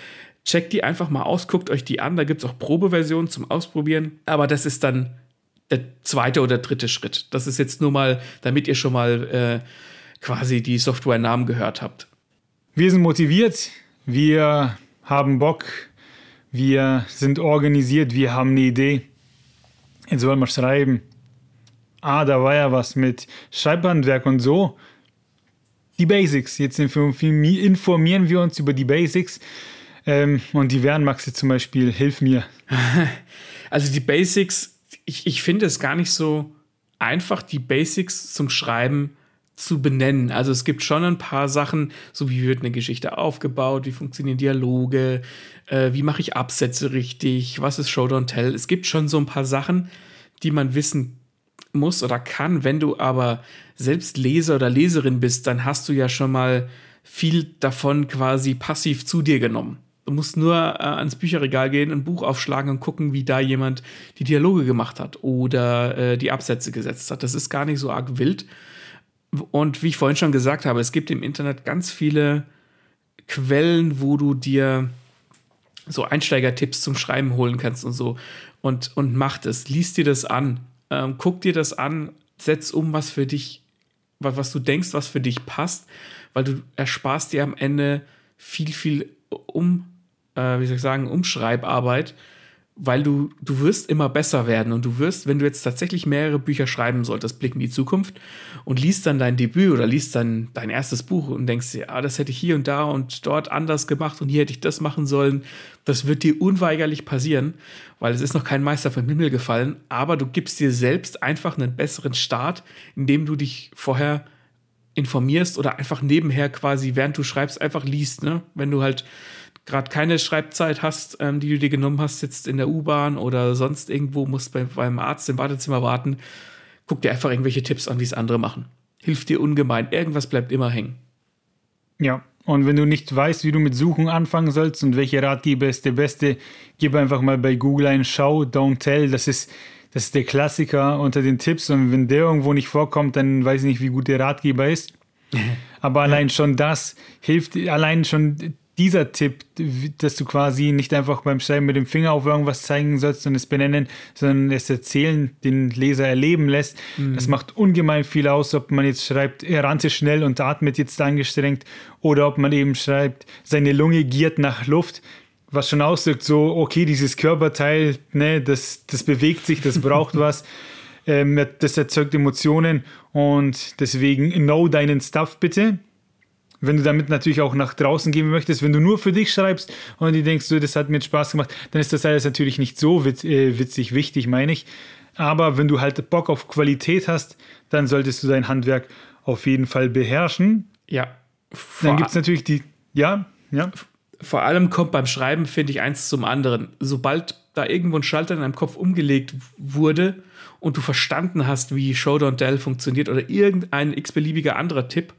checkt die einfach mal aus, guckt euch die an. Da gibt es auch Probeversionen zum Ausprobieren. Aber das ist dann der zweite oder dritte Schritt. Das ist jetzt nur mal, damit ihr schon mal äh, quasi die Software-Namen gehört habt. Wir sind motiviert, wir haben Bock, wir sind organisiert, wir haben eine Idee. Jetzt wollen wir schreiben. Ah, da war ja was mit Schreibhandwerk und so. Die Basics. Jetzt informieren wir uns über die Basics. Ähm, und die wären, Maxi, zum Beispiel, hilf mir. Also die Basics ich, ich finde es gar nicht so einfach, die Basics zum Schreiben zu benennen. Also es gibt schon ein paar Sachen, so wie wird eine Geschichte aufgebaut, wie funktionieren Dialoge, äh, wie mache ich Absätze richtig, was ist Show Don't Tell. Es gibt schon so ein paar Sachen, die man wissen muss oder kann. Wenn du aber selbst Leser oder Leserin bist, dann hast du ja schon mal viel davon quasi passiv zu dir genommen. Du musst nur äh, ans Bücherregal gehen, ein Buch aufschlagen und gucken, wie da jemand die Dialoge gemacht hat oder äh, die Absätze gesetzt hat. Das ist gar nicht so arg wild. Und wie ich vorhin schon gesagt habe, es gibt im Internet ganz viele Quellen, wo du dir so Einsteigertipps zum Schreiben holen kannst und so. Und, und mach das, lies dir das an, ähm, guck dir das an, setz um, was für dich, was, was du denkst, was für dich passt, weil du ersparst dir am Ende viel, viel um äh, wie soll ich sagen, Umschreibarbeit, weil du, du wirst immer besser werden und du wirst, wenn du jetzt tatsächlich mehrere Bücher schreiben solltest, blicken in die Zukunft und liest dann dein Debüt oder liest dann dein erstes Buch und denkst dir, ah, das hätte ich hier und da und dort anders gemacht und hier hätte ich das machen sollen, das wird dir unweigerlich passieren, weil es ist noch kein Meister vom Himmel gefallen, aber du gibst dir selbst einfach einen besseren Start, indem du dich vorher informierst oder einfach nebenher quasi, während du schreibst, einfach liest, ne? Wenn du halt gerade keine Schreibzeit hast, ähm, die du dir genommen hast, sitzt in der U-Bahn oder sonst irgendwo, musst bei, beim Arzt im Wartezimmer warten, guck dir einfach irgendwelche Tipps an, wie es andere machen. Hilft dir ungemein. Irgendwas bleibt immer hängen. Ja, und wenn du nicht weißt, wie du mit Suchen anfangen sollst und welcher Ratgeber ist der beste, gib einfach mal bei Google ein Schau, Don't Tell. Das ist, das ist der Klassiker unter den Tipps. Und wenn der irgendwo nicht vorkommt, dann weiß ich nicht, wie gut der Ratgeber ist. Aber allein schon das hilft, allein schon dieser Tipp, dass du quasi nicht einfach beim Schreiben mit dem Finger auf irgendwas zeigen sollst und es benennen, sondern es erzählen, den Leser erleben lässt. Mhm. Das macht ungemein viel aus, ob man jetzt schreibt, er rannte schnell und atmet jetzt angestrengt oder ob man eben schreibt, seine Lunge giert nach Luft. Was schon ausdrückt, so, okay, dieses Körperteil, ne, das, das bewegt sich, das braucht was. Ähm, das erzeugt Emotionen und deswegen know deinen Stuff bitte wenn du damit natürlich auch nach draußen gehen möchtest, wenn du nur für dich schreibst und die denkst, so, das hat mir Spaß gemacht, dann ist das alles natürlich nicht so witz, äh, witzig, wichtig, meine ich. Aber wenn du halt Bock auf Qualität hast, dann solltest du dein Handwerk auf jeden Fall beherrschen. Ja. Dann gibt es natürlich die, ja, ja. Vor allem kommt beim Schreiben, finde ich, eins zum anderen. Sobald da irgendwo ein Schalter in deinem Kopf umgelegt wurde und du verstanden hast, wie Showdown Dell funktioniert oder irgendein x-beliebiger anderer Tipp,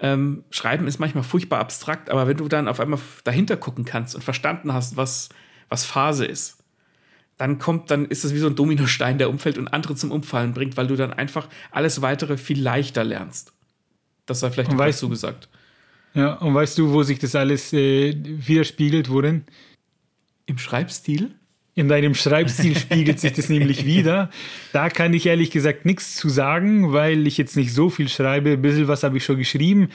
ähm, Schreiben ist manchmal furchtbar abstrakt, aber wenn du dann auf einmal dahinter gucken kannst und verstanden hast, was, was Phase ist, dann kommt, dann ist das wie so ein Dominostein, der umfällt und andere zum Umfallen bringt, weil du dann einfach alles weitere viel leichter lernst. Das sei vielleicht und weißt, so gesagt. Ja, und weißt du, wo sich das alles äh, widerspiegelt, worin? Im Schreibstil? In deinem Schreibstil spiegelt sich das nämlich wieder. Da kann ich ehrlich gesagt nichts zu sagen, weil ich jetzt nicht so viel schreibe. Ein bisschen was habe ich schon geschrieben.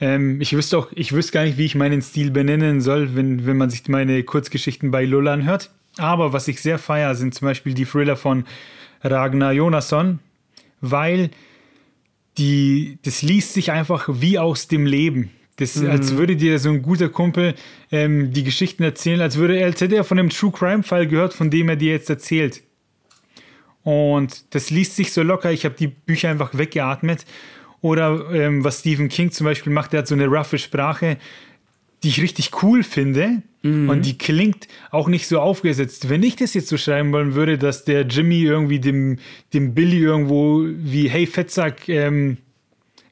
Ähm, ich wüsste auch, ich wüsste gar nicht, wie ich meinen Stil benennen soll, wenn, wenn man sich meine Kurzgeschichten bei Lola anhört. Aber was ich sehr feier, sind zum Beispiel die Thriller von Ragnar Jonasson, weil die, das liest sich einfach wie aus dem Leben. Das ist, mhm. als würde dir so ein guter Kumpel ähm, die Geschichten erzählen, als würde als hätte er von einem True Crime Fall gehört, von dem er dir jetzt erzählt. Und das liest sich so locker. Ich habe die Bücher einfach weggeatmet. Oder ähm, was Stephen King zum Beispiel macht, der hat so eine raffe Sprache, die ich richtig cool finde. Mhm. Und die klingt auch nicht so aufgesetzt. Wenn ich das jetzt so schreiben wollen würde, dass der Jimmy irgendwie dem, dem Billy irgendwo wie, hey Fettsack, ähm,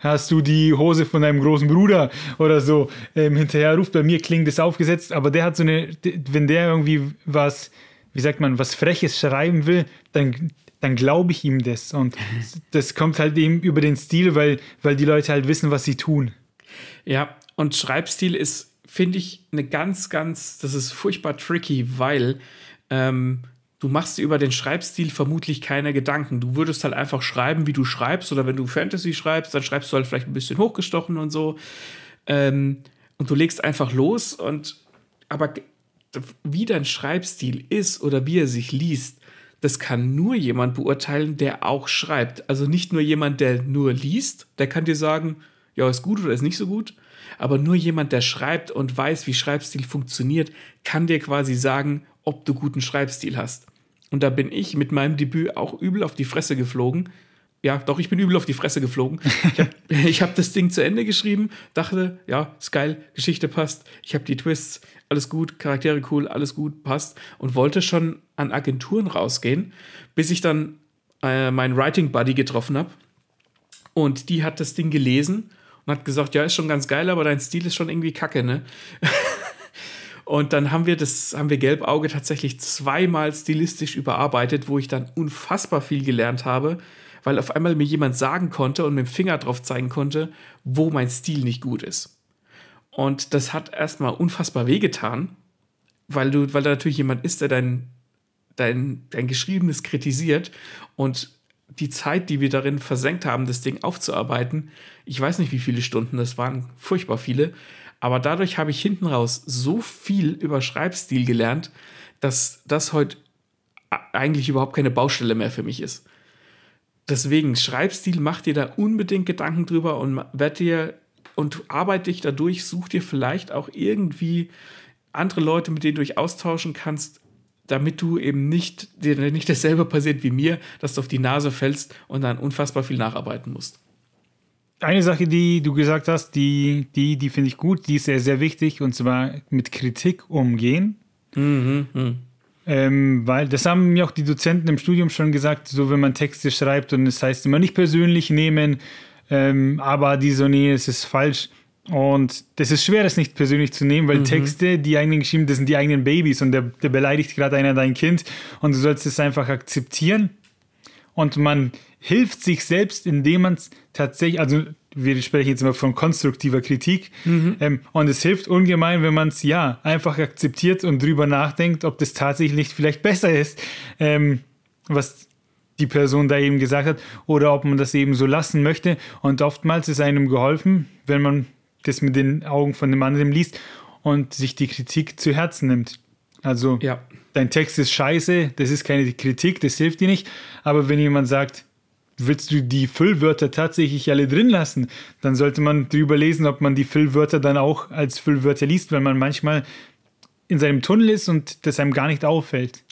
hast du die Hose von deinem großen Bruder oder so ähm, hinterher ruft. Bei mir klingt es aufgesetzt, aber der hat so eine, wenn der irgendwie was, wie sagt man, was Freches schreiben will, dann, dann glaube ich ihm das. Und das kommt halt eben über den Stil, weil, weil die Leute halt wissen, was sie tun. Ja, und Schreibstil ist, finde ich, eine ganz, ganz, das ist furchtbar tricky, weil ähm, du machst dir über den Schreibstil vermutlich keine Gedanken. Du würdest halt einfach schreiben, wie du schreibst, oder wenn du Fantasy schreibst, dann schreibst du halt vielleicht ein bisschen hochgestochen und so. Ähm, und du legst einfach los und aber wie dein Schreibstil ist oder wie er sich liest, das kann nur jemand beurteilen, der auch schreibt. Also nicht nur jemand, der nur liest, der kann dir sagen, ja, ist gut oder ist nicht so gut. Aber nur jemand, der schreibt und weiß, wie Schreibstil funktioniert, kann dir quasi sagen, ob du guten Schreibstil hast. Und da bin ich mit meinem Debüt auch übel auf die Fresse geflogen. Ja, doch, ich bin übel auf die Fresse geflogen. Ich habe hab das Ding zu Ende geschrieben, dachte, ja, ist geil, Geschichte passt, ich habe die Twists, alles gut, Charaktere cool, alles gut, passt. Und wollte schon an Agenturen rausgehen, bis ich dann äh, meinen Writing Buddy getroffen habe. Und die hat das Ding gelesen und hat gesagt, ja, ist schon ganz geil, aber dein Stil ist schon irgendwie kacke, ne? Und dann haben wir das, haben wir Gelbauge tatsächlich zweimal stilistisch überarbeitet, wo ich dann unfassbar viel gelernt habe, weil auf einmal mir jemand sagen konnte und mit dem Finger drauf zeigen konnte, wo mein Stil nicht gut ist. Und das hat erstmal unfassbar wehgetan, weil du, weil da natürlich jemand ist, der dein, dein, dein Geschriebenes kritisiert und die Zeit, die wir darin versenkt haben, das Ding aufzuarbeiten, ich weiß nicht, wie viele Stunden das waren, furchtbar viele, aber dadurch habe ich hinten raus so viel über Schreibstil gelernt, dass das heute eigentlich überhaupt keine Baustelle mehr für mich ist. Deswegen, Schreibstil, mach dir da unbedingt Gedanken drüber und werd dir und arbeite dich dadurch, such dir vielleicht auch irgendwie andere Leute, mit denen du dich austauschen kannst, damit du eben nicht dir nicht dasselbe passiert wie mir, dass du auf die Nase fällst und dann unfassbar viel nacharbeiten musst eine Sache, die du gesagt hast, die, die, die finde ich gut, die ist sehr, sehr wichtig, und zwar mit Kritik umgehen. Mhm, mh. ähm, weil das haben mir auch die Dozenten im Studium schon gesagt, so wenn man Texte schreibt und es das heißt immer nicht persönlich nehmen, ähm, aber so, nee, es ist falsch. Und das ist schwer, das nicht persönlich zu nehmen, weil mhm. Texte, die eigenen geschrieben, das sind die eigenen Babys und der, der beleidigt gerade einer dein Kind und du sollst es einfach akzeptieren. Und man hilft sich selbst, indem man es tatsächlich, also wir sprechen jetzt immer von konstruktiver Kritik. Mhm. Ähm, und es hilft ungemein, wenn man es ja einfach akzeptiert und drüber nachdenkt, ob das tatsächlich vielleicht besser ist, ähm, was die Person da eben gesagt hat, oder ob man das eben so lassen möchte. Und oftmals ist einem geholfen, wenn man das mit den Augen von dem anderen liest und sich die Kritik zu Herzen nimmt. Also, ja. dein Text ist scheiße, das ist keine Kritik, das hilft dir nicht. Aber wenn jemand sagt, willst du die Füllwörter tatsächlich alle drin lassen, dann sollte man drüber lesen, ob man die Füllwörter dann auch als Füllwörter liest, weil man manchmal in seinem Tunnel ist und das einem gar nicht auffällt.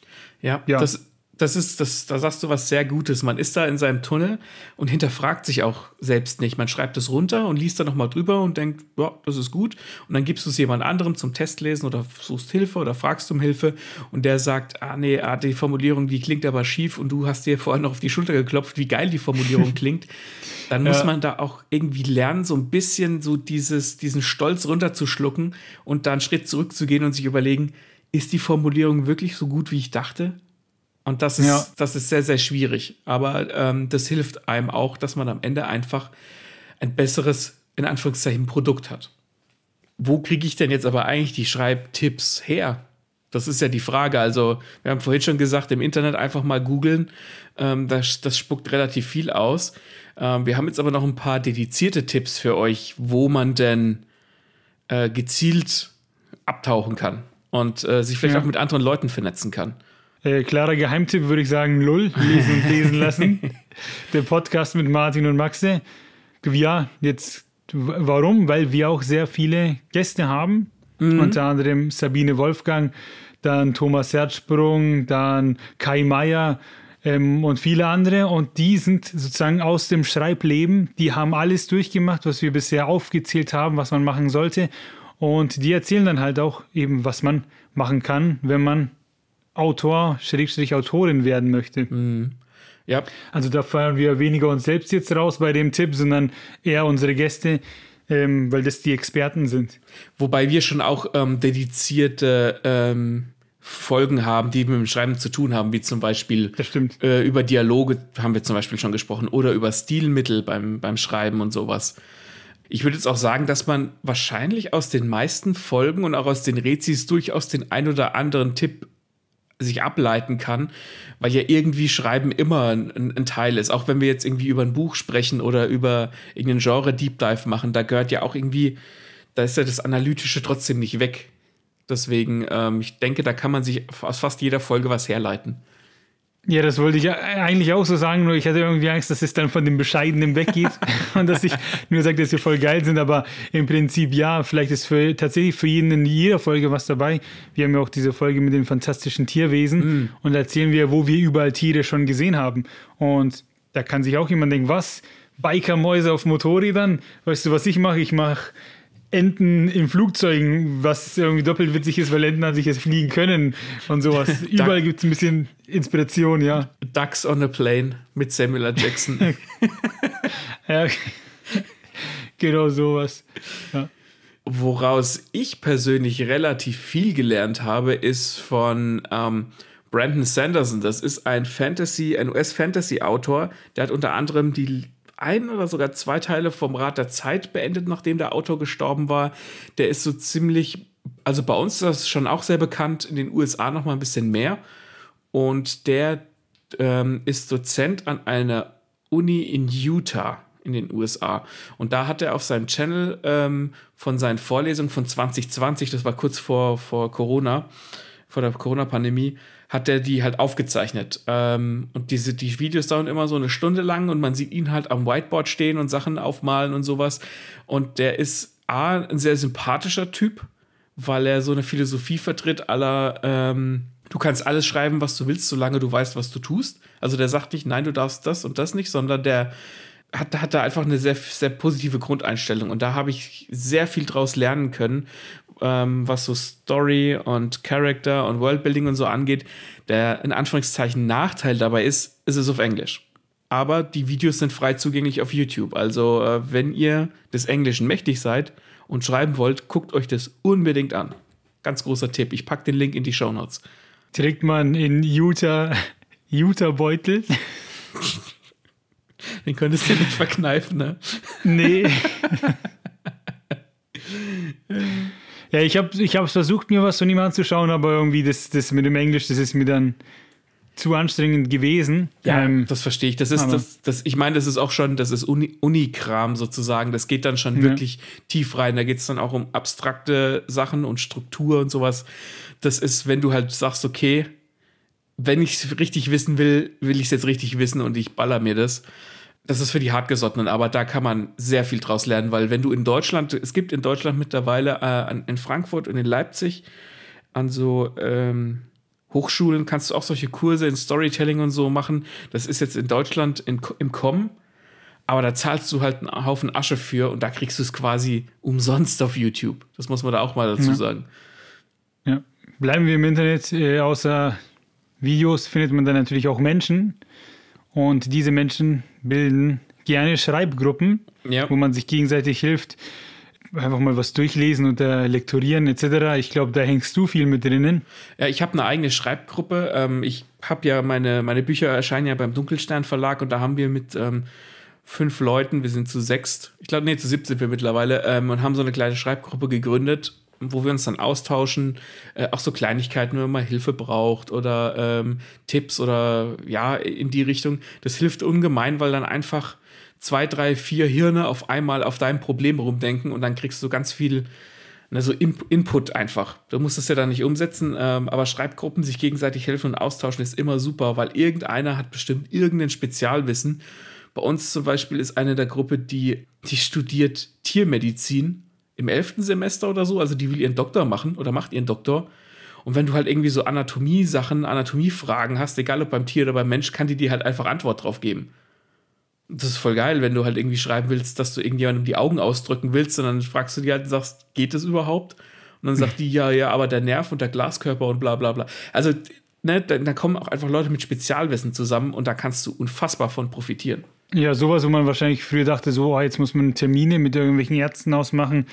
Ja, ja. das das ist, das, da sagst du was sehr Gutes. Man ist da in seinem Tunnel und hinterfragt sich auch selbst nicht. Man schreibt es runter und liest da nochmal drüber und denkt, ja, das ist gut. Und dann gibst du es jemand anderem zum Testlesen oder suchst Hilfe oder fragst um Hilfe und der sagt, ah nee, ah, die Formulierung, die klingt aber schief und du hast dir vorher noch auf die Schulter geklopft, wie geil die Formulierung klingt. Dann muss ja. man da auch irgendwie lernen, so ein bisschen so dieses, diesen Stolz runterzuschlucken und da einen Schritt zurückzugehen und sich überlegen, ist die Formulierung wirklich so gut, wie ich dachte? Und das ist, ja. das ist sehr, sehr schwierig. Aber ähm, das hilft einem auch, dass man am Ende einfach ein besseres, in Anführungszeichen, Produkt hat. Wo kriege ich denn jetzt aber eigentlich die Schreibtipps her? Das ist ja die Frage. Also, wir haben vorhin schon gesagt, im Internet einfach mal googeln. Ähm, das, das spuckt relativ viel aus. Ähm, wir haben jetzt aber noch ein paar dedizierte Tipps für euch, wo man denn äh, gezielt abtauchen kann und äh, sich vielleicht ja. auch mit anderen Leuten vernetzen kann. Äh, klarer Geheimtipp würde ich sagen, Lull, lesen und lesen lassen. Der Podcast mit Martin und Maxe. Ja, jetzt warum? Weil wir auch sehr viele Gäste haben. Mhm. Unter anderem Sabine Wolfgang, dann Thomas Herzsprung, dann Kai Meier ähm, und viele andere. Und die sind sozusagen aus dem Schreibleben. Die haben alles durchgemacht, was wir bisher aufgezählt haben, was man machen sollte. Und die erzählen dann halt auch eben, was man machen kann, wenn man Autor, schrägstrich Autorin werden möchte. Mhm. Ja. Also da feiern wir weniger uns selbst jetzt raus bei dem Tipp, sondern eher unsere Gäste, ähm, weil das die Experten sind. Wobei wir schon auch ähm, dedizierte ähm, Folgen haben, die mit dem Schreiben zu tun haben, wie zum Beispiel äh, über Dialoge haben wir zum Beispiel schon gesprochen oder über Stilmittel beim, beim Schreiben und sowas. Ich würde jetzt auch sagen, dass man wahrscheinlich aus den meisten Folgen und auch aus den Rezis durchaus den ein oder anderen Tipp sich ableiten kann, weil ja irgendwie Schreiben immer ein, ein, Teil ist. Auch wenn wir jetzt irgendwie über ein Buch sprechen oder über irgendeinen Genre Deep Dive machen, da gehört ja auch irgendwie, da ist ja das Analytische trotzdem nicht weg. Deswegen, ähm, ich denke, da kann man sich aus fast jeder Folge was herleiten. Ja, das wollte ich eigentlich auch so sagen, nur ich hatte irgendwie Angst, dass es dann von dem Bescheidenen weggeht und dass ich nur sage, dass wir voll geil sind, aber im Prinzip ja, vielleicht ist für, tatsächlich für jeden in jeder Folge was dabei. Wir haben ja auch diese Folge mit den fantastischen Tierwesen mm. und erzählen wir, wo wir überall Tiere schon gesehen haben. Und da kann sich auch jemand denken, was? Bikermäuse auf Motorrädern? Weißt du, was ich mache? Ich mache Enten im Flugzeug, was irgendwie doppelt witzig ist, weil Enten an sich jetzt fliegen können und sowas. Überall gibt es ein bisschen Inspiration, ja. Ducks on a Plane mit Samuel L. Jackson. ja, genau sowas. Ja. Woraus ich persönlich relativ viel gelernt habe, ist von ähm, Brandon Sanderson. Das ist ein Fantasy, ein US-Fantasy-Autor, der hat unter anderem die ein oder sogar zwei Teile vom Rat der Zeit beendet, nachdem der Autor gestorben war. Der ist so ziemlich, also bei uns ist das schon auch sehr bekannt, in den USA noch mal ein bisschen mehr. Und der ähm, ist Dozent an einer Uni in Utah in den USA. Und da hat er auf seinem Channel ähm, von seinen Vorlesungen von 2020, das war kurz vor, vor Corona, vor der Corona-Pandemie, hat er die halt aufgezeichnet. Ähm, und diese, die Videos dauern immer so eine Stunde lang und man sieht ihn halt am Whiteboard stehen und Sachen aufmalen und sowas. Und der ist A, ein sehr sympathischer Typ, weil er so eine Philosophie vertritt aller, ähm, du kannst alles schreiben, was du willst, solange du weißt, was du tust. Also der sagt nicht, nein, du darfst das und das nicht, sondern der hat, hat da einfach eine sehr, sehr positive Grundeinstellung. Und da habe ich sehr viel draus lernen können, ähm, was so Story und Character und Worldbuilding und so angeht, der in Anführungszeichen Nachteil dabei ist, ist es auf Englisch. Aber die Videos sind frei zugänglich auf YouTube. Also, äh, wenn ihr des Englischen mächtig seid und schreiben wollt, guckt euch das unbedingt an. Ganz großer Tipp. Ich packe den Link in die Show Notes. Trägt man in Utah, Utah Beutel? Den könntest du nicht verkneifen, ne? Nee. Ja, ich habe ich versucht, mir was von ihm anzuschauen, aber irgendwie das, das mit dem Englisch, das ist mir dann zu anstrengend gewesen. Ja, ähm, das verstehe ich. Das ist das, das, ich meine, das ist auch schon, das ist Uni, Unikram sozusagen. Das geht dann schon ja. wirklich tief rein. Da geht es dann auch um abstrakte Sachen und Struktur und sowas. Das ist, wenn du halt sagst, okay, wenn ich es richtig wissen will, will ich es jetzt richtig wissen und ich baller mir das das ist für die Hartgesottenen, aber da kann man sehr viel draus lernen, weil wenn du in Deutschland, es gibt in Deutschland mittlerweile äh, in Frankfurt und in Leipzig an so ähm, Hochschulen kannst du auch solche Kurse in Storytelling und so machen. Das ist jetzt in Deutschland in, im Kommen, aber da zahlst du halt einen Haufen Asche für und da kriegst du es quasi umsonst auf YouTube. Das muss man da auch mal dazu ja. sagen. Ja, bleiben wir im Internet. Äh, außer Videos findet man dann natürlich auch Menschen und diese Menschen bilden gerne Schreibgruppen, ja. wo man sich gegenseitig hilft. Einfach mal was durchlesen und lektorieren etc. Ich glaube, da hängst du viel mit drinnen. Ja, ich habe eine eigene Schreibgruppe. Ähm, ich habe ja meine, meine Bücher erscheinen ja beim Dunkelstern Verlag und da haben wir mit ähm, fünf Leuten, wir sind zu sechst, ich glaube, nee, zu siebzehn sind wir mittlerweile ähm, und haben so eine kleine Schreibgruppe gegründet wo wir uns dann austauschen, äh, auch so Kleinigkeiten, wenn man mal Hilfe braucht oder ähm, Tipps oder ja, in die Richtung. Das hilft ungemein, weil dann einfach zwei, drei, vier Hirne auf einmal auf dein Problem rumdenken und dann kriegst du ganz viel ne, so In Input einfach. Du musst es ja dann nicht umsetzen, ähm, aber Schreibgruppen sich gegenseitig helfen und austauschen ist immer super, weil irgendeiner hat bestimmt irgendein Spezialwissen. Bei uns zum Beispiel ist eine der Gruppe, die, die studiert Tiermedizin im elften Semester oder so. Also die will ihren Doktor machen oder macht ihren Doktor. Und wenn du halt irgendwie so Anatomie-Sachen, Anatomie-Fragen hast, egal ob beim Tier oder beim Mensch, kann die dir halt einfach Antwort drauf geben. Das ist voll geil, wenn du halt irgendwie schreiben willst, dass du irgendjemandem die Augen ausdrücken willst, und dann fragst du die halt und sagst, geht das überhaupt? Und dann sagt die, ja, ja, aber der Nerv und der Glaskörper und bla bla bla. Also, ne, da, da kommen auch einfach Leute mit Spezialwissen zusammen und da kannst du unfassbar von profitieren. Ja, sowas, wo man wahrscheinlich früher dachte, so, oh, jetzt muss man Termine mit irgendwelchen Ärzten ausmachen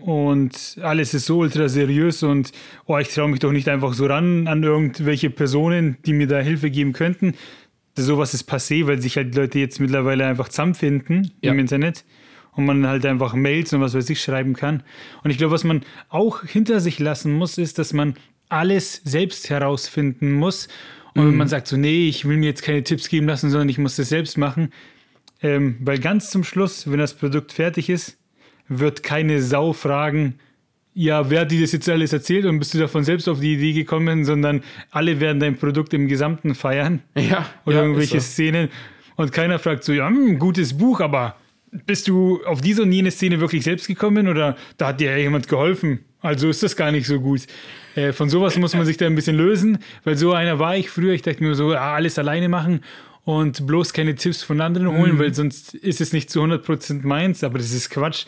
und alles ist so ultra seriös und oh, ich traue mich doch nicht einfach so ran an irgendwelche Personen, die mir da Hilfe geben könnten. Sowas ist passé, weil sich halt Leute jetzt mittlerweile einfach zusammenfinden ja. im Internet und man halt einfach Mails und was weiß ich schreiben kann. Und ich glaube, was man auch hinter sich lassen muss, ist, dass man alles selbst herausfinden muss und mhm. wenn man mhm. sagt so, nee, ich will mir jetzt keine Tipps geben lassen, sondern ich muss das selbst machen, ähm, weil ganz zum Schluss, wenn das Produkt fertig ist, wird keine Sau fragen, ja, wer hat dir das jetzt alles erzählt und bist du davon selbst auf die Idee gekommen, sondern alle werden dein Produkt im Gesamten feiern. Ja. Oder ja, irgendwelche so. Szenen. Und keiner fragt so, ja, mh, hm, gutes Buch, aber bist du auf diese und jene Szene wirklich selbst gekommen oder da hat dir jemand geholfen? Also ist das gar nicht so gut. Äh, von sowas muss man sich da ein bisschen lösen, weil so einer war ich früher. Ich dachte mir so, ah, alles alleine machen und bloß keine Tipps von anderen holen, mhm. weil sonst ist es nicht zu 100% meins. Aber das ist Quatsch,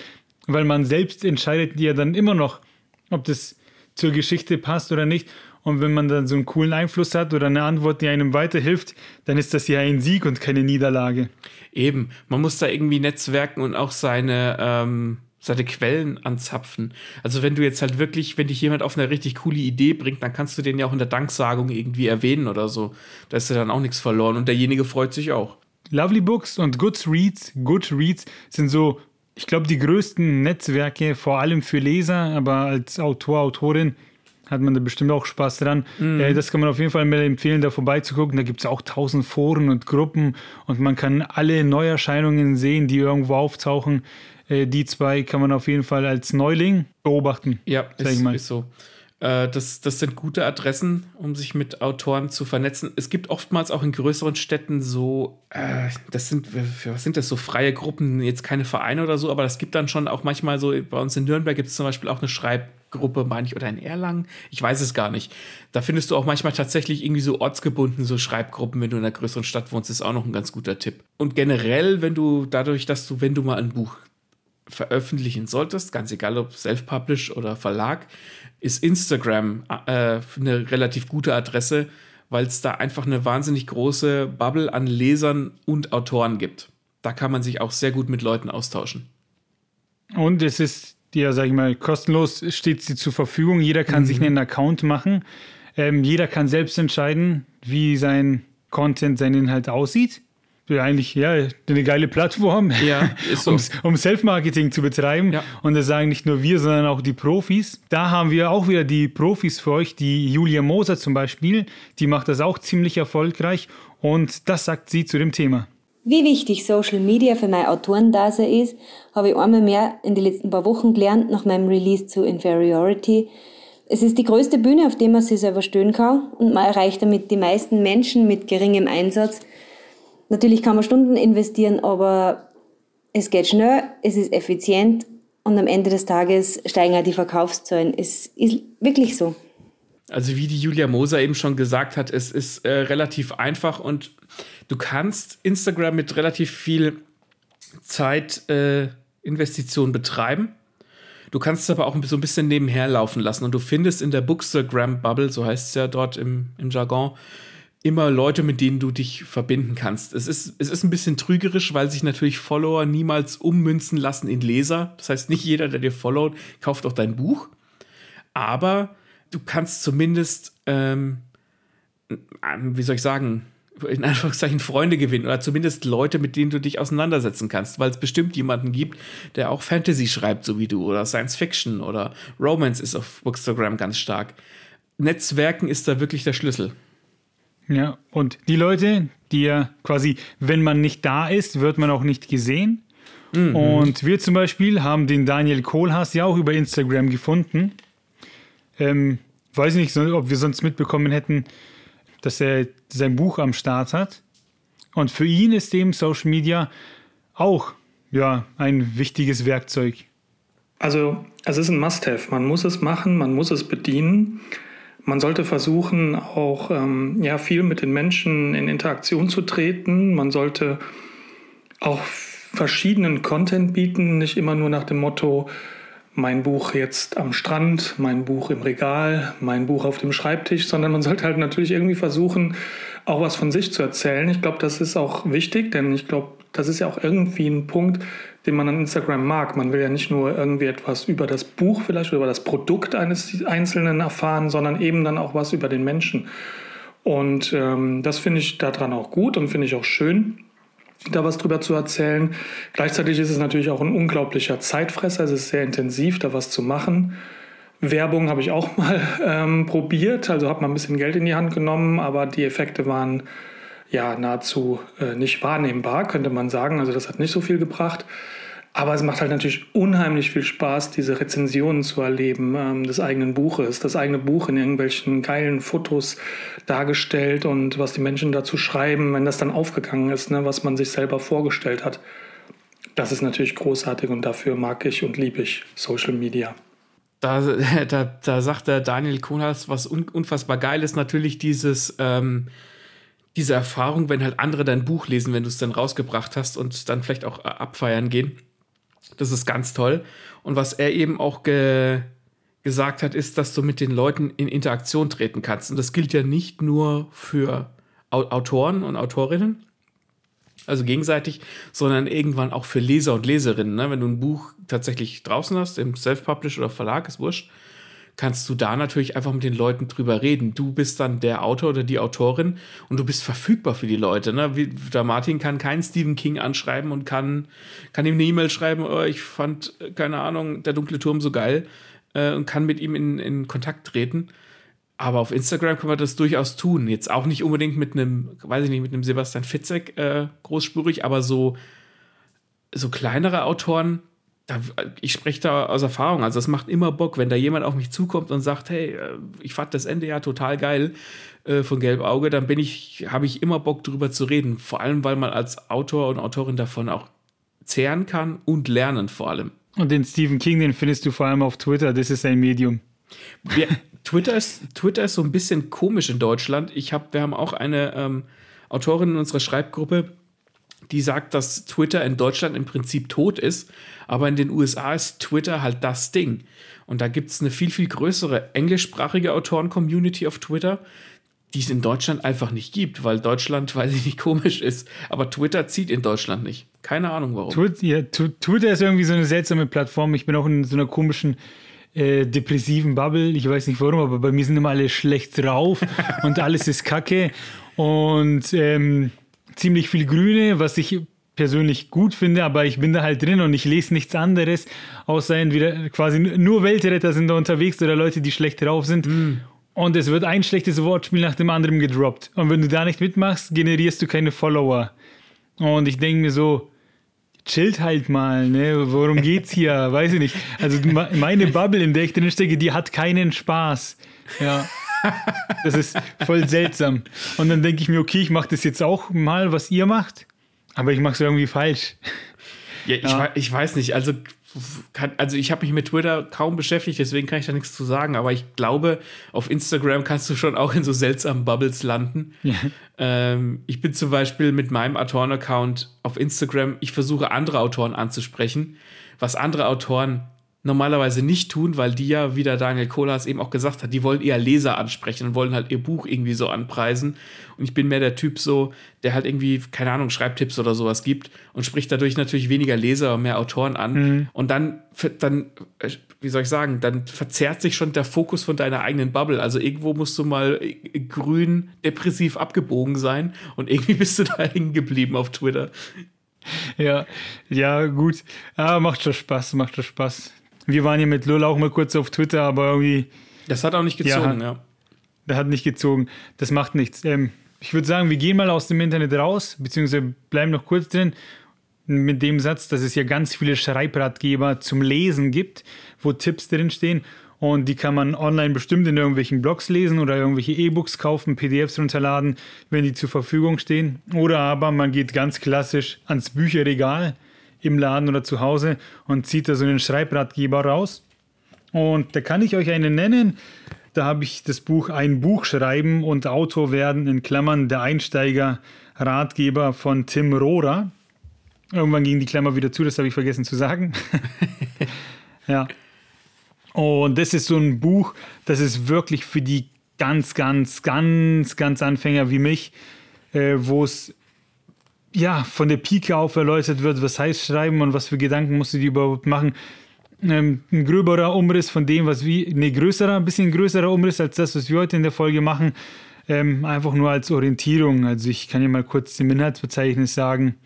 weil man selbst entscheidet ja dann immer noch, ob das zur Geschichte passt oder nicht. Und wenn man dann so einen coolen Einfluss hat oder eine Antwort, die einem weiterhilft, dann ist das ja ein Sieg und keine Niederlage. Eben, man muss da irgendwie netzwerken und auch seine, ähm, seine Quellen anzapfen. Also wenn du jetzt halt wirklich, wenn dich jemand auf eine richtig coole Idee bringt, dann kannst du den ja auch in der Danksagung irgendwie erwähnen oder so. Da ist ja dann auch nichts verloren und derjenige freut sich auch. Lovely Books und Goodreads, Goodreads sind so, ich glaube, die größten Netzwerke, vor allem für Leser, aber als Autor, Autorin hat man da bestimmt auch Spaß dran. Mm. das kann man auf jeden Fall mal empfehlen, da vorbeizugucken. Da gibt es auch tausend Foren und Gruppen und man kann alle Neuerscheinungen sehen, die irgendwo auftauchen äh, die zwei kann man auf jeden Fall als Neuling beobachten. Ja, ist, ist, so. Äh, das, das sind gute Adressen, um sich mit Autoren zu vernetzen. Es gibt oftmals auch in größeren Städten so, äh, das sind, was sind das, so freie Gruppen, jetzt keine Vereine oder so, aber das gibt dann schon auch manchmal so, bei uns in Nürnberg gibt es zum Beispiel auch eine Schreib- Gruppe, meine ich, oder in Erlangen. Ich weiß es gar nicht. Da findest du auch manchmal tatsächlich irgendwie so ortsgebunden so Schreibgruppen, wenn du in einer größeren Stadt wohnst, ist auch noch ein ganz guter Tipp. Und generell, wenn du dadurch, dass du, wenn du mal ein Buch veröffentlichen solltest, ganz egal ob self-publish oder Verlag, ist Instagram äh, eine relativ gute Adresse, weil es da einfach eine wahnsinnig große Bubble an Lesern und Autoren gibt. Da kann man sich auch sehr gut mit Leuten austauschen. Und es ist ja, sag ich mal, kostenlos steht sie zur Verfügung. Jeder kann mhm. sich einen Account machen. Ähm, jeder kann selbst entscheiden, wie sein Content, sein Inhalt aussieht eigentlich ja, eine geile Plattform, ja, so. um, um Self-Marketing zu betreiben. Ja. Und das sagen nicht nur wir, sondern auch die Profis. Da haben wir auch wieder die Profis für euch, die Julia Moser zum Beispiel, die macht das auch ziemlich erfolgreich. Und das sagt sie zu dem Thema. Wie wichtig Social Media für mein Autorendasein ist, habe ich einmal mehr in den letzten paar Wochen gelernt, nach meinem Release zu Inferiority. Es ist die größte Bühne, auf der man sich selber stellen kann und man erreicht damit die meisten Menschen mit geringem Einsatz – Natürlich kann man Stunden investieren, aber es geht schnell, es ist effizient und am Ende des Tages steigen ja die Verkaufszahlen. Es ist wirklich so. Also wie die Julia Moser eben schon gesagt hat, es ist äh, relativ einfach und du kannst Instagram mit relativ viel Zeitinvestition äh, betreiben. Du kannst es aber auch so ein bisschen nebenher laufen lassen und du findest in der Bookstagram-Bubble, so heißt es ja dort im, im Jargon, immer Leute, mit denen du dich verbinden kannst. Es ist, es ist ein bisschen trügerisch, weil sich natürlich Follower niemals ummünzen lassen in Leser. Das heißt, nicht jeder, der dir followt, kauft auch dein Buch. Aber du kannst zumindest, ähm, wie soll ich sagen, in Anführungszeichen Freunde gewinnen oder zumindest Leute, mit denen du dich auseinandersetzen kannst, weil es bestimmt jemanden gibt, der auch Fantasy schreibt, so wie du, oder Science Fiction oder Romance ist auf Bookstagram ganz stark. Netzwerken ist da wirklich der Schlüssel. Ja, und die Leute, die ja quasi, wenn man nicht da ist, wird man auch nicht gesehen. Mhm. Und wir zum Beispiel haben den Daniel Kohlhaas ja auch über Instagram gefunden. Ähm, weiß nicht, ob wir sonst mitbekommen hätten, dass er sein Buch am Start hat. Und für ihn ist eben Social Media auch ja, ein wichtiges Werkzeug. Also es ist ein Must-Have. Man muss es machen, man muss es bedienen man sollte versuchen, auch ähm, ja, viel mit den Menschen in Interaktion zu treten. Man sollte auch verschiedenen Content bieten, nicht immer nur nach dem Motto, mein Buch jetzt am Strand, mein Buch im Regal, mein Buch auf dem Schreibtisch, sondern man sollte halt natürlich irgendwie versuchen, auch was von sich zu erzählen. Ich glaube, das ist auch wichtig, denn ich glaube, das ist ja auch irgendwie ein Punkt, den man an Instagram mag. Man will ja nicht nur irgendwie etwas über das Buch vielleicht oder über das Produkt eines Einzelnen erfahren, sondern eben dann auch was über den Menschen. Und ähm, das finde ich daran auch gut und finde ich auch schön, da was drüber zu erzählen. Gleichzeitig ist es natürlich auch ein unglaublicher Zeitfresser. Es ist sehr intensiv, da was zu machen. Werbung habe ich auch mal ähm, probiert, also habe mal ein bisschen Geld in die Hand genommen, aber die Effekte waren ja nahezu äh, nicht wahrnehmbar, könnte man sagen. Also das hat nicht so viel gebracht. Aber es macht halt natürlich unheimlich viel Spaß, diese Rezensionen zu erleben ähm, des eigenen Buches, das eigene Buch in irgendwelchen geilen Fotos dargestellt und was die Menschen dazu schreiben, wenn das dann aufgegangen ist, ne, was man sich selber vorgestellt hat. Das ist natürlich großartig und dafür mag ich und liebe ich Social Media. Da, da, da sagt der Daniel Kohlhaas was un, unfassbar geil ist, natürlich dieses ähm, diese Erfahrung, wenn halt andere dein Buch lesen, wenn du es dann rausgebracht hast und dann vielleicht auch äh, abfeiern gehen. Das ist ganz toll. Und was er eben auch ge gesagt hat, ist, dass du mit den Leuten in Interaktion treten kannst. Und das gilt ja nicht nur für Autoren und Autorinnen, also gegenseitig, sondern irgendwann auch für Leser und Leserinnen. Ne? Wenn du ein Buch tatsächlich draußen hast, im Self-Publish oder Verlag, ist wurscht, kannst du da natürlich einfach mit den Leuten drüber reden. Du bist dann der Autor oder die Autorin und du bist verfügbar für die Leute. Ne? Wie, der Martin kann keinen Stephen King anschreiben und kann, kann ihm eine E-Mail schreiben, oh, ich fand, äh, keine Ahnung, der dunkle Turm so geil äh, und kann mit ihm in, in Kontakt treten. Aber auf Instagram kann man das durchaus tun. Jetzt auch nicht unbedingt mit einem, weiß ich nicht, mit einem Sebastian Fitzek äh, großspurig, aber so, so kleinere Autoren, da, ich spreche da aus Erfahrung. Also, es macht immer Bock, wenn da jemand auf mich zukommt und sagt: Hey, äh, ich fand das Ende ja total geil äh, von Gelbauge, dann bin ich, habe ich immer Bock drüber zu reden. Vor allem, weil man als Autor und Autorin davon auch zehren kann und lernen vor allem. Und den Stephen King, den findest du vor allem auf Twitter. Das ist ein Medium. Ja, Twitter, ist, Twitter ist so ein bisschen komisch in Deutschland. Ich hab, wir haben auch eine ähm, Autorin in unserer Schreibgruppe, die sagt, dass Twitter in Deutschland im Prinzip tot ist, aber in den USA ist Twitter halt das Ding. Und da gibt es eine viel, viel größere englischsprachige Autoren-Community auf Twitter, die es in Deutschland einfach nicht gibt, weil Deutschland, weiß ich nicht, komisch ist. Aber Twitter zieht in Deutschland nicht. Keine Ahnung warum. Twitter ist irgendwie so eine seltsame Plattform. Ich bin auch in so einer komischen äh, depressiven Bubble. Ich weiß nicht warum, aber bei mir sind immer alle schlecht drauf und alles ist kacke. Und ähm, ziemlich viel Grüne, was ich persönlich gut finde, aber ich bin da halt drin und ich lese nichts anderes, außer entweder quasi nur Weltretter sind da unterwegs oder Leute, die schlecht drauf sind. Mm. Und es wird ein schlechtes Wortspiel nach dem anderen gedroppt. Und wenn du da nicht mitmachst, generierst du keine Follower. Und ich denke mir so, chillt halt mal, ne? Worum geht's hier? Weiß ich nicht. Also meine Bubble, in der ich drin stecke, die hat keinen Spaß. Ja das ist voll seltsam. Und dann denke ich mir, okay, ich mache das jetzt auch mal, was ihr macht, aber ich mache es irgendwie falsch. Ja, ich, ja. Weiß, ich weiß nicht. Also, kann, also ich habe mich mit Twitter kaum beschäftigt, deswegen kann ich da nichts zu sagen. Aber ich glaube, auf Instagram kannst du schon auch in so seltsamen Bubbles landen. Ja. Ähm, ich bin zum Beispiel mit meinem Autoren-Account auf Instagram, ich versuche andere Autoren anzusprechen, was andere Autoren normalerweise nicht tun, weil die ja, wie der Daniel Kohlhaas eben auch gesagt hat, die wollen eher Leser ansprechen und wollen halt ihr Buch irgendwie so anpreisen. Und ich bin mehr der Typ so, der halt irgendwie, keine Ahnung, Schreibtipps oder sowas gibt und spricht dadurch natürlich weniger Leser und mehr Autoren an. Mhm. Und dann, dann, äh, wie soll ich sagen, dann verzerrt sich schon der Fokus von deiner eigenen Bubble. Also irgendwo musst du mal äh, grün, depressiv abgebogen sein und irgendwie bist du da hängen geblieben auf Twitter. Ja, ja, gut. Ah, macht schon Spaß, macht schon Spaß. Wir waren ja mit Lull auch mal kurz auf Twitter, aber irgendwie. Das hat auch nicht gezogen, ja. ja. Das hat nicht gezogen. Das macht nichts. Ähm, ich würde sagen, wir gehen mal aus dem Internet raus, beziehungsweise bleiben noch kurz drin mit dem Satz, dass es ja ganz viele Schreibratgeber zum Lesen gibt, wo Tipps drinstehen. Und die kann man online bestimmt in irgendwelchen Blogs lesen oder irgendwelche E-Books kaufen, PDFs runterladen, wenn die zur Verfügung stehen. Oder aber man geht ganz klassisch ans Bücherregal im Laden oder zu Hause und zieht da so einen Schreibratgeber raus. Und da kann ich euch einen nennen. Da habe ich das Buch Ein Buch schreiben und Autor werden in Klammern der Einsteiger Ratgeber von Tim Rohrer. Irgendwann ging die Klammer wieder zu, das habe ich vergessen zu sagen. ja. Und das ist so ein Buch, das ist wirklich für die ganz, ganz, ganz, ganz Anfänger wie mich, äh, wo es ja, von der Pike auf erläutert wird, was heißt Schreiben und was für Gedanken musst du dir überhaupt machen. Ähm, ein gröberer Umriss von dem, was wir, ne, größerer, ein bisschen größerer Umriss als das, was wir heute in der Folge machen. Ähm, einfach nur als Orientierung. Also ich kann ja mal kurz den Inhaltsverzeichnis sagen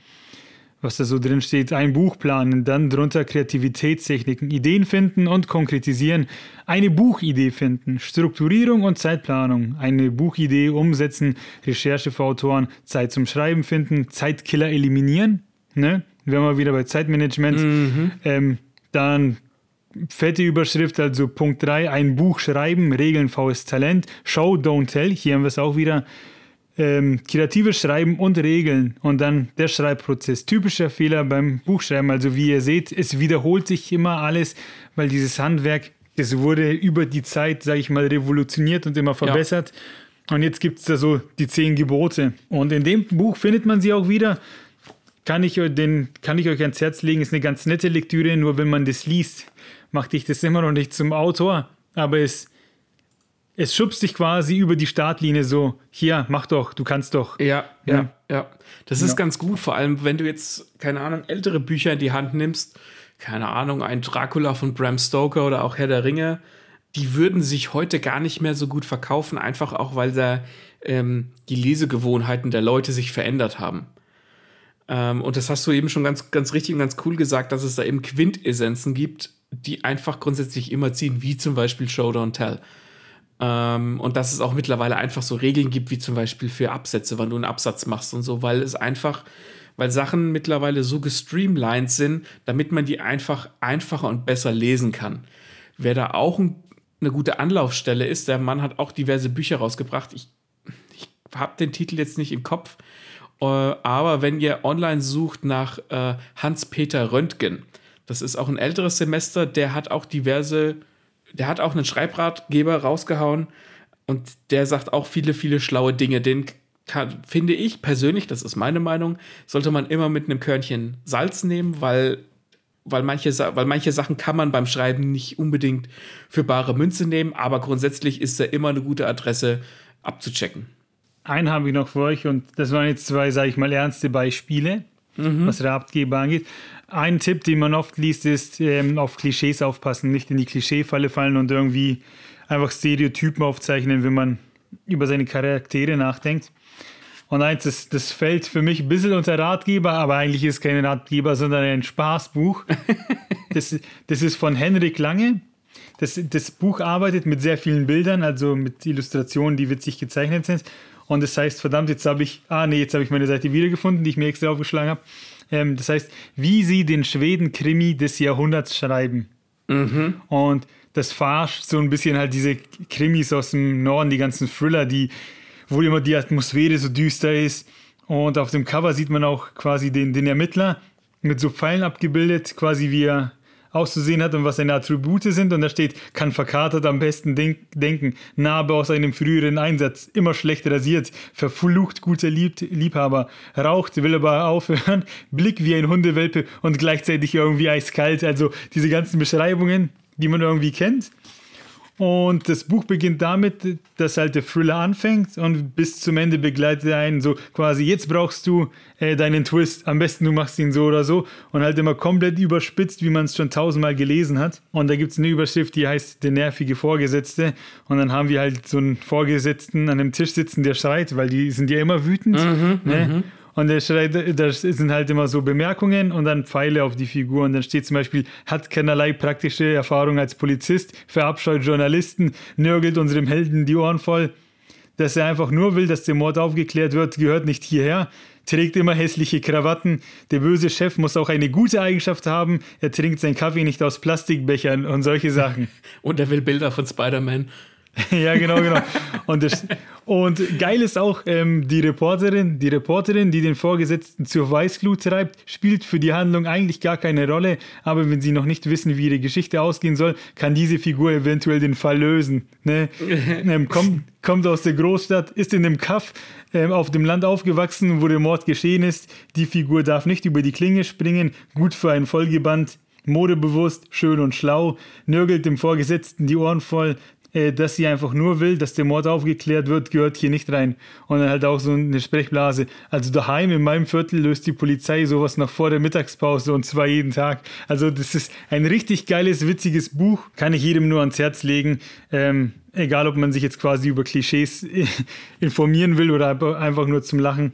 was da so drin steht, ein Buch planen, dann drunter Kreativitätstechniken, Ideen finden und konkretisieren, eine Buchidee finden, Strukturierung und Zeitplanung, eine Buchidee umsetzen, Recherche für Autoren, Zeit zum Schreiben finden, Zeitkiller eliminieren, ne? Wären wir wieder bei Zeitmanagement. Mhm. Ähm, dann fette Überschrift, also Punkt 3, ein Buch schreiben, Regeln, VS Talent, Show, don't tell, hier haben wir es auch wieder ähm, kreatives Schreiben und Regeln und dann der Schreibprozess. Typischer Fehler beim Buchschreiben. Also wie ihr seht, es wiederholt sich immer alles, weil dieses Handwerk, das wurde über die Zeit, sage ich mal, revolutioniert und immer verbessert. Ja. Und jetzt gibt es da so die zehn Gebote. Und in dem Buch findet man sie auch wieder kann ich, den, kann ich euch ans Herz legen. Ist eine ganz nette Lektüre, nur wenn man das liest, macht dich das immer noch nicht zum Autor. Aber es es schubst dich quasi über die Startlinie so, hier, mach doch, du kannst doch. Ja, ja, ja. ja. Das ist ja. ganz gut, vor allem wenn du jetzt, keine Ahnung, ältere Bücher in die Hand nimmst, keine Ahnung, ein Dracula von Bram Stoker oder auch Herr der Ringe, die würden sich heute gar nicht mehr so gut verkaufen, einfach auch, weil da ähm, die Lesegewohnheiten der Leute sich verändert haben. Ähm, und das hast du eben schon ganz, ganz richtig und ganz cool gesagt, dass es da eben Quintessenzen gibt, die einfach grundsätzlich immer ziehen, wie zum Beispiel Showdown Tell ähm, und dass es auch mittlerweile einfach so Regeln gibt, wie zum Beispiel für Absätze, wann du einen Absatz machst und so, weil es einfach, weil Sachen mittlerweile so gestreamlined sind, damit man die einfach einfacher und besser lesen kann. Wer da auch ein, eine gute Anlaufstelle ist, der Mann hat auch diverse Bücher rausgebracht. Ich, ich habe den Titel jetzt nicht im Kopf, äh, aber wenn ihr online sucht nach äh, Hans-Peter Röntgen, das ist auch ein älteres Semester, der hat auch diverse der hat auch einen Schreibratgeber rausgehauen und der sagt auch viele, viele schlaue Dinge. Den kann, finde ich persönlich, das ist meine Meinung, sollte man immer mit einem Körnchen Salz nehmen, weil, weil, manche, weil manche Sachen kann man beim Schreiben nicht unbedingt für bare Münze nehmen, aber grundsätzlich ist er immer eine gute Adresse abzuchecken. Einen habe ich noch für euch und das waren jetzt zwei, sage ich mal, ernste Beispiele, mhm. was Ratgeber angeht. Ein Tipp, den man oft liest, ist ähm, auf Klischees aufpassen, nicht in die Klischeefalle fallen und irgendwie einfach Stereotypen aufzeichnen, wenn man über seine Charaktere nachdenkt. Und eins, das, das fällt für mich ein bisschen unter Ratgeber, aber eigentlich ist es kein Ratgeber, sondern ein Spaßbuch. das, das ist von Henrik Lange. Das, das Buch arbeitet mit sehr vielen Bildern, also mit Illustrationen, die witzig gezeichnet sind. Und das heißt, verdammt, jetzt habe ich, ah nee, jetzt habe ich meine Seite wiedergefunden, die ich mir extra aufgeschlagen habe. Ähm, das heißt, wie sie den Schweden-Krimi des Jahrhunderts schreiben. Mhm. Und das Farsch, so ein bisschen halt diese Krimis aus dem Norden, die ganzen Thriller, die, wo immer die Atmosphäre so düster ist. Und auf dem Cover sieht man auch quasi den, den Ermittler mit so Pfeilen abgebildet, quasi wie er auszusehen hat und was seine Attribute sind. Und da steht, kann verkatert am besten denk denken, Narbe aus einem früheren Einsatz, immer schlecht rasiert, verflucht guter Lieb Liebhaber, raucht, will aber aufhören, Blick wie ein Hundewelpe und gleichzeitig irgendwie eiskalt. Also diese ganzen Beschreibungen, die man irgendwie kennt. Und das Buch beginnt damit, dass halt der Thriller anfängt und bis zum Ende begleitet er einen so quasi, jetzt brauchst du äh, deinen Twist, am besten du machst ihn so oder so und halt immer komplett überspitzt, wie man es schon tausendmal gelesen hat. Und da gibt es eine Überschrift, die heißt Der nervige Vorgesetzte und dann haben wir halt so einen Vorgesetzten an einem Tisch sitzen, der schreit, weil die sind ja immer wütend. Mhm, ne? Mhm und der schreibt, da sind halt immer so Bemerkungen und dann Pfeile auf die Figur und dann steht zum Beispiel, hat keinerlei praktische Erfahrung als Polizist, verabscheut Journalisten, nörgelt unserem Helden die Ohren voll. Dass er einfach nur will, dass der Mord aufgeklärt wird, gehört nicht hierher trägt immer hässliche Krawatten. Der böse Chef muss auch eine gute Eigenschaft haben. Er trinkt seinen Kaffee nicht aus Plastikbechern und solche Sachen. und er will Bilder von Spider-Man. ja, genau, genau. Und, das, und geil ist auch, ähm, die Reporterin, die Reporterin, die den Vorgesetzten zur Weißglut treibt, spielt für die Handlung eigentlich gar keine Rolle, aber wenn sie noch nicht wissen, wie ihre Geschichte ausgehen soll, kann diese Figur eventuell den Fall lösen. Ne? ähm, kommt, kommt aus der Großstadt, ist in dem Kaff ähm, auf dem Land aufgewachsen, wo der Mord geschehen ist. Die Figur darf nicht über die Klinge springen, gut für ein Folgeband, modebewusst, schön und schlau, nörgelt dem Vorgesetzten die Ohren voll, äh, dass sie einfach nur will, dass der Mord aufgeklärt wird, gehört hier nicht rein. Und dann halt auch so eine Sprechblase. Also daheim in meinem Viertel löst die Polizei sowas noch vor der Mittagspause und zwar jeden Tag. Also das ist ein richtig geiles, witziges Buch. Kann ich jedem nur ans Herz legen. Ähm, egal, ob man sich jetzt quasi über Klischees informieren will oder einfach nur zum Lachen.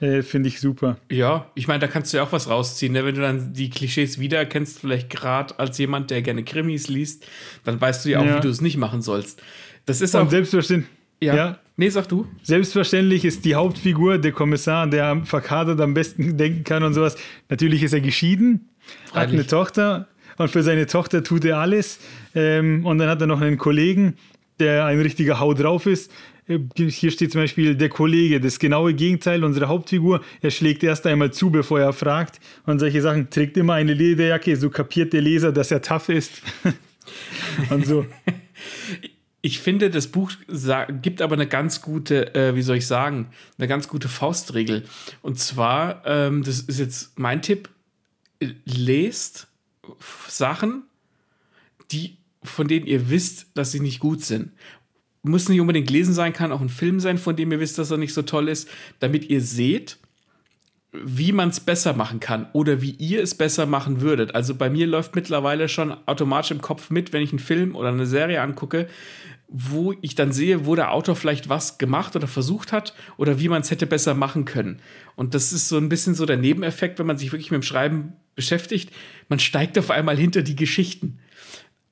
Äh, Finde ich super. Ja, ich meine, da kannst du ja auch was rausziehen. Ne? Wenn du dann die Klischees wiedererkennst, vielleicht gerade als jemand, der gerne Krimis liest, dann weißt du ja auch, ja. wie du es nicht machen sollst. Das ist Und auch. Selbstverständlich. Ja. ja. Nee, sag du. Selbstverständlich ist die Hauptfigur der Kommissar, der verkadert am besten denken kann und sowas. Natürlich ist er geschieden, Freilich. hat eine Tochter und für seine Tochter tut er alles. Ähm, und dann hat er noch einen Kollegen, der ein richtiger Hau drauf ist hier steht zum Beispiel der Kollege, das genaue Gegenteil, unsere Hauptfigur. Er schlägt erst einmal zu, bevor er fragt. Und solche Sachen. Trägt immer eine Lederjacke, so kapiert der Leser, dass er tough ist. und so. Ich finde, das Buch gibt aber eine ganz gute, äh, wie soll ich sagen, eine ganz gute Faustregel. Und zwar, ähm, das ist jetzt mein Tipp, lest Sachen, die, von denen ihr wisst, dass sie nicht gut sind muss nicht unbedingt lesen sein, kann auch ein Film sein, von dem ihr wisst, dass er nicht so toll ist, damit ihr seht, wie man es besser machen kann oder wie ihr es besser machen würdet. Also bei mir läuft mittlerweile schon automatisch im Kopf mit, wenn ich einen Film oder eine Serie angucke, wo ich dann sehe, wo der Autor vielleicht was gemacht oder versucht hat oder wie man es hätte besser machen können. Und das ist so ein bisschen so der Nebeneffekt, wenn man sich wirklich mit dem Schreiben beschäftigt. Man steigt auf einmal hinter die Geschichten.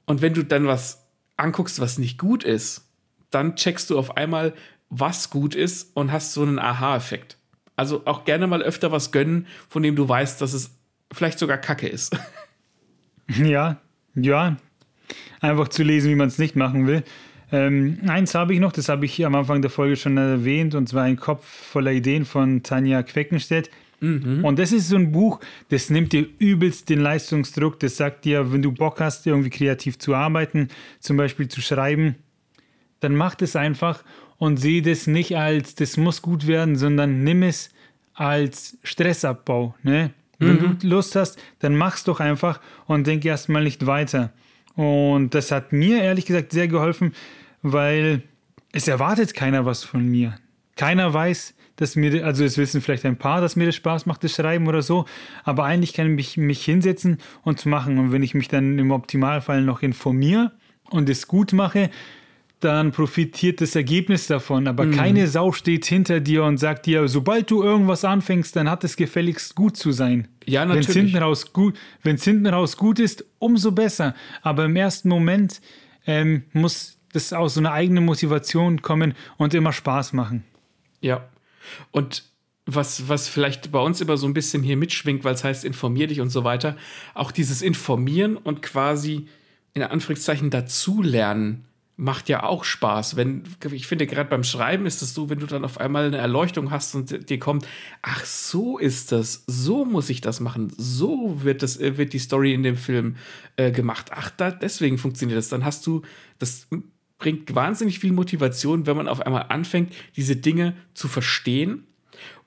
Und wenn du dann was anguckst, was nicht gut ist, dann checkst du auf einmal, was gut ist und hast so einen Aha-Effekt. Also auch gerne mal öfter was gönnen, von dem du weißt, dass es vielleicht sogar Kacke ist. Ja, ja. Einfach zu lesen, wie man es nicht machen will. Ähm, eins habe ich noch, das habe ich am Anfang der Folge schon erwähnt, und zwar ein Kopf voller Ideen von Tanja Queckenstedt. Mhm. Und das ist so ein Buch, das nimmt dir übelst den Leistungsdruck. Das sagt dir, wenn du Bock hast, irgendwie kreativ zu arbeiten, zum Beispiel zu schreiben, dann mach es einfach und sehe das nicht als, das muss gut werden, sondern nimm es als Stressabbau. Ne? Wenn mhm. du Lust hast, dann mach es doch einfach und denk erstmal nicht weiter. Und das hat mir ehrlich gesagt sehr geholfen, weil es erwartet keiner was von mir. Keiner weiß, dass mir, also es wissen vielleicht ein paar, dass mir das Spaß macht, das Schreiben oder so, aber eigentlich kann ich mich hinsetzen und machen. Und wenn ich mich dann im Optimalfall noch informiere und es gut mache, dann profitiert das Ergebnis davon. Aber mhm. keine Sau steht hinter dir und sagt dir, sobald du irgendwas anfängst, dann hat es gefälligst gut zu sein. Ja, natürlich. Wenn es hinten, raus gut, hinten raus gut ist, umso besser. Aber im ersten Moment ähm, muss das aus so einer eigenen Motivation kommen und immer Spaß machen. Ja. Und was, was vielleicht bei uns immer so ein bisschen hier mitschwingt, weil es heißt, informier dich und so weiter, auch dieses Informieren und quasi in Anführungszeichen dazulernen macht ja auch Spaß. Wenn, ich finde, gerade beim Schreiben ist es so, wenn du dann auf einmal eine Erleuchtung hast und dir kommt, ach, so ist das, so muss ich das machen, so wird, das, äh, wird die Story in dem Film äh, gemacht, ach, da, deswegen funktioniert das. Dann hast du, das bringt wahnsinnig viel Motivation, wenn man auf einmal anfängt, diese Dinge zu verstehen.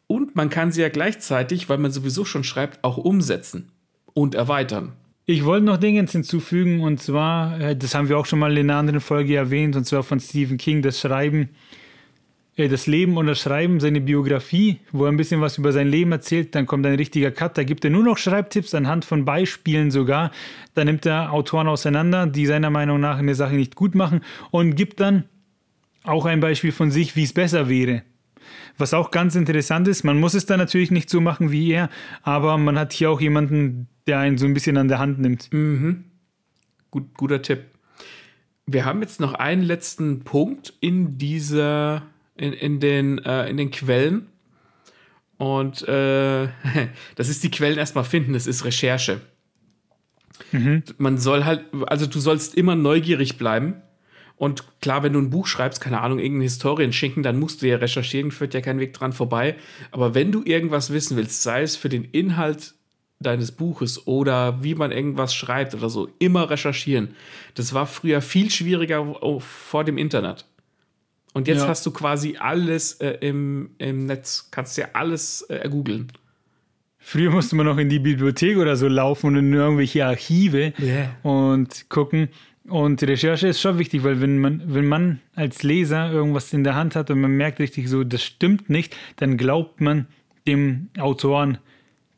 Und man kann sie ja gleichzeitig, weil man sowieso schon schreibt, auch umsetzen und erweitern. Ich wollte noch Dingens hinzufügen und zwar, äh, das haben wir auch schon mal in einer anderen Folge erwähnt, und zwar von Stephen King, das Schreiben, äh, das Leben und das Schreiben, seine Biografie, wo er ein bisschen was über sein Leben erzählt, dann kommt ein richtiger Cut, da gibt er nur noch Schreibtipps anhand von Beispielen sogar, da nimmt er Autoren auseinander, die seiner Meinung nach eine Sache nicht gut machen und gibt dann auch ein Beispiel von sich, wie es besser wäre. Was auch ganz interessant ist, man muss es dann natürlich nicht so machen wie er, aber man hat hier auch jemanden, der einen so ein bisschen an der Hand nimmt. Mhm. Gut, guter Tipp. Wir haben jetzt noch einen letzten Punkt in dieser, in, in, den, äh, in den Quellen. Und äh, das ist die Quellen erstmal finden, das ist Recherche. Mhm. Man soll halt, also du sollst immer neugierig bleiben. Und klar, wenn du ein Buch schreibst, keine Ahnung, irgendeine Historien schenken, dann musst du ja recherchieren, führt ja kein Weg dran vorbei. Aber wenn du irgendwas wissen willst, sei es für den Inhalt deines Buches oder wie man irgendwas schreibt oder so, immer recherchieren. Das war früher viel schwieriger oh, vor dem Internet. Und jetzt ja. hast du quasi alles äh, im, im Netz, kannst ja alles äh, googeln. Früher musste man noch in die Bibliothek oder so laufen und in irgendwelche Archive yeah. und gucken. Und Recherche ist schon wichtig, weil wenn man, wenn man als Leser irgendwas in der Hand hat und man merkt richtig so, das stimmt nicht, dann glaubt man dem Autoren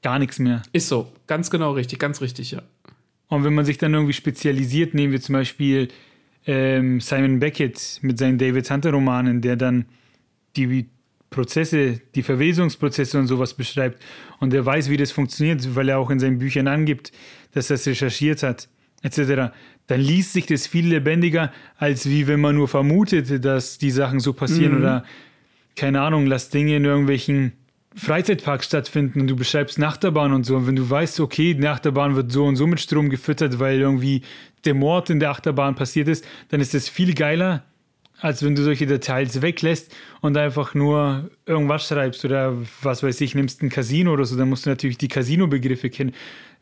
gar nichts mehr. Ist so, ganz genau richtig, ganz richtig, ja. Und wenn man sich dann irgendwie spezialisiert, nehmen wir zum Beispiel ähm, Simon Beckett mit seinen David Hunter-Romanen, der dann die Prozesse, die Verwesungsprozesse und sowas beschreibt. Und der weiß, wie das funktioniert, weil er auch in seinen Büchern angibt, dass er es recherchiert hat, etc. Dann liest sich das viel lebendiger, als wie wenn man nur vermutet, dass die Sachen so passieren mhm. oder keine Ahnung, lass Dinge in irgendwelchen Freizeitparks stattfinden und du beschreibst Nachterbahn und so, und wenn du weißt, okay, die Achterbahn wird so und so mit Strom gefüttert, weil irgendwie der Mord in der Achterbahn passiert ist, dann ist das viel geiler, als wenn du solche Details weglässt und einfach nur irgendwas schreibst oder was weiß ich, nimmst ein Casino oder so, dann musst du natürlich die Casino-Begriffe kennen.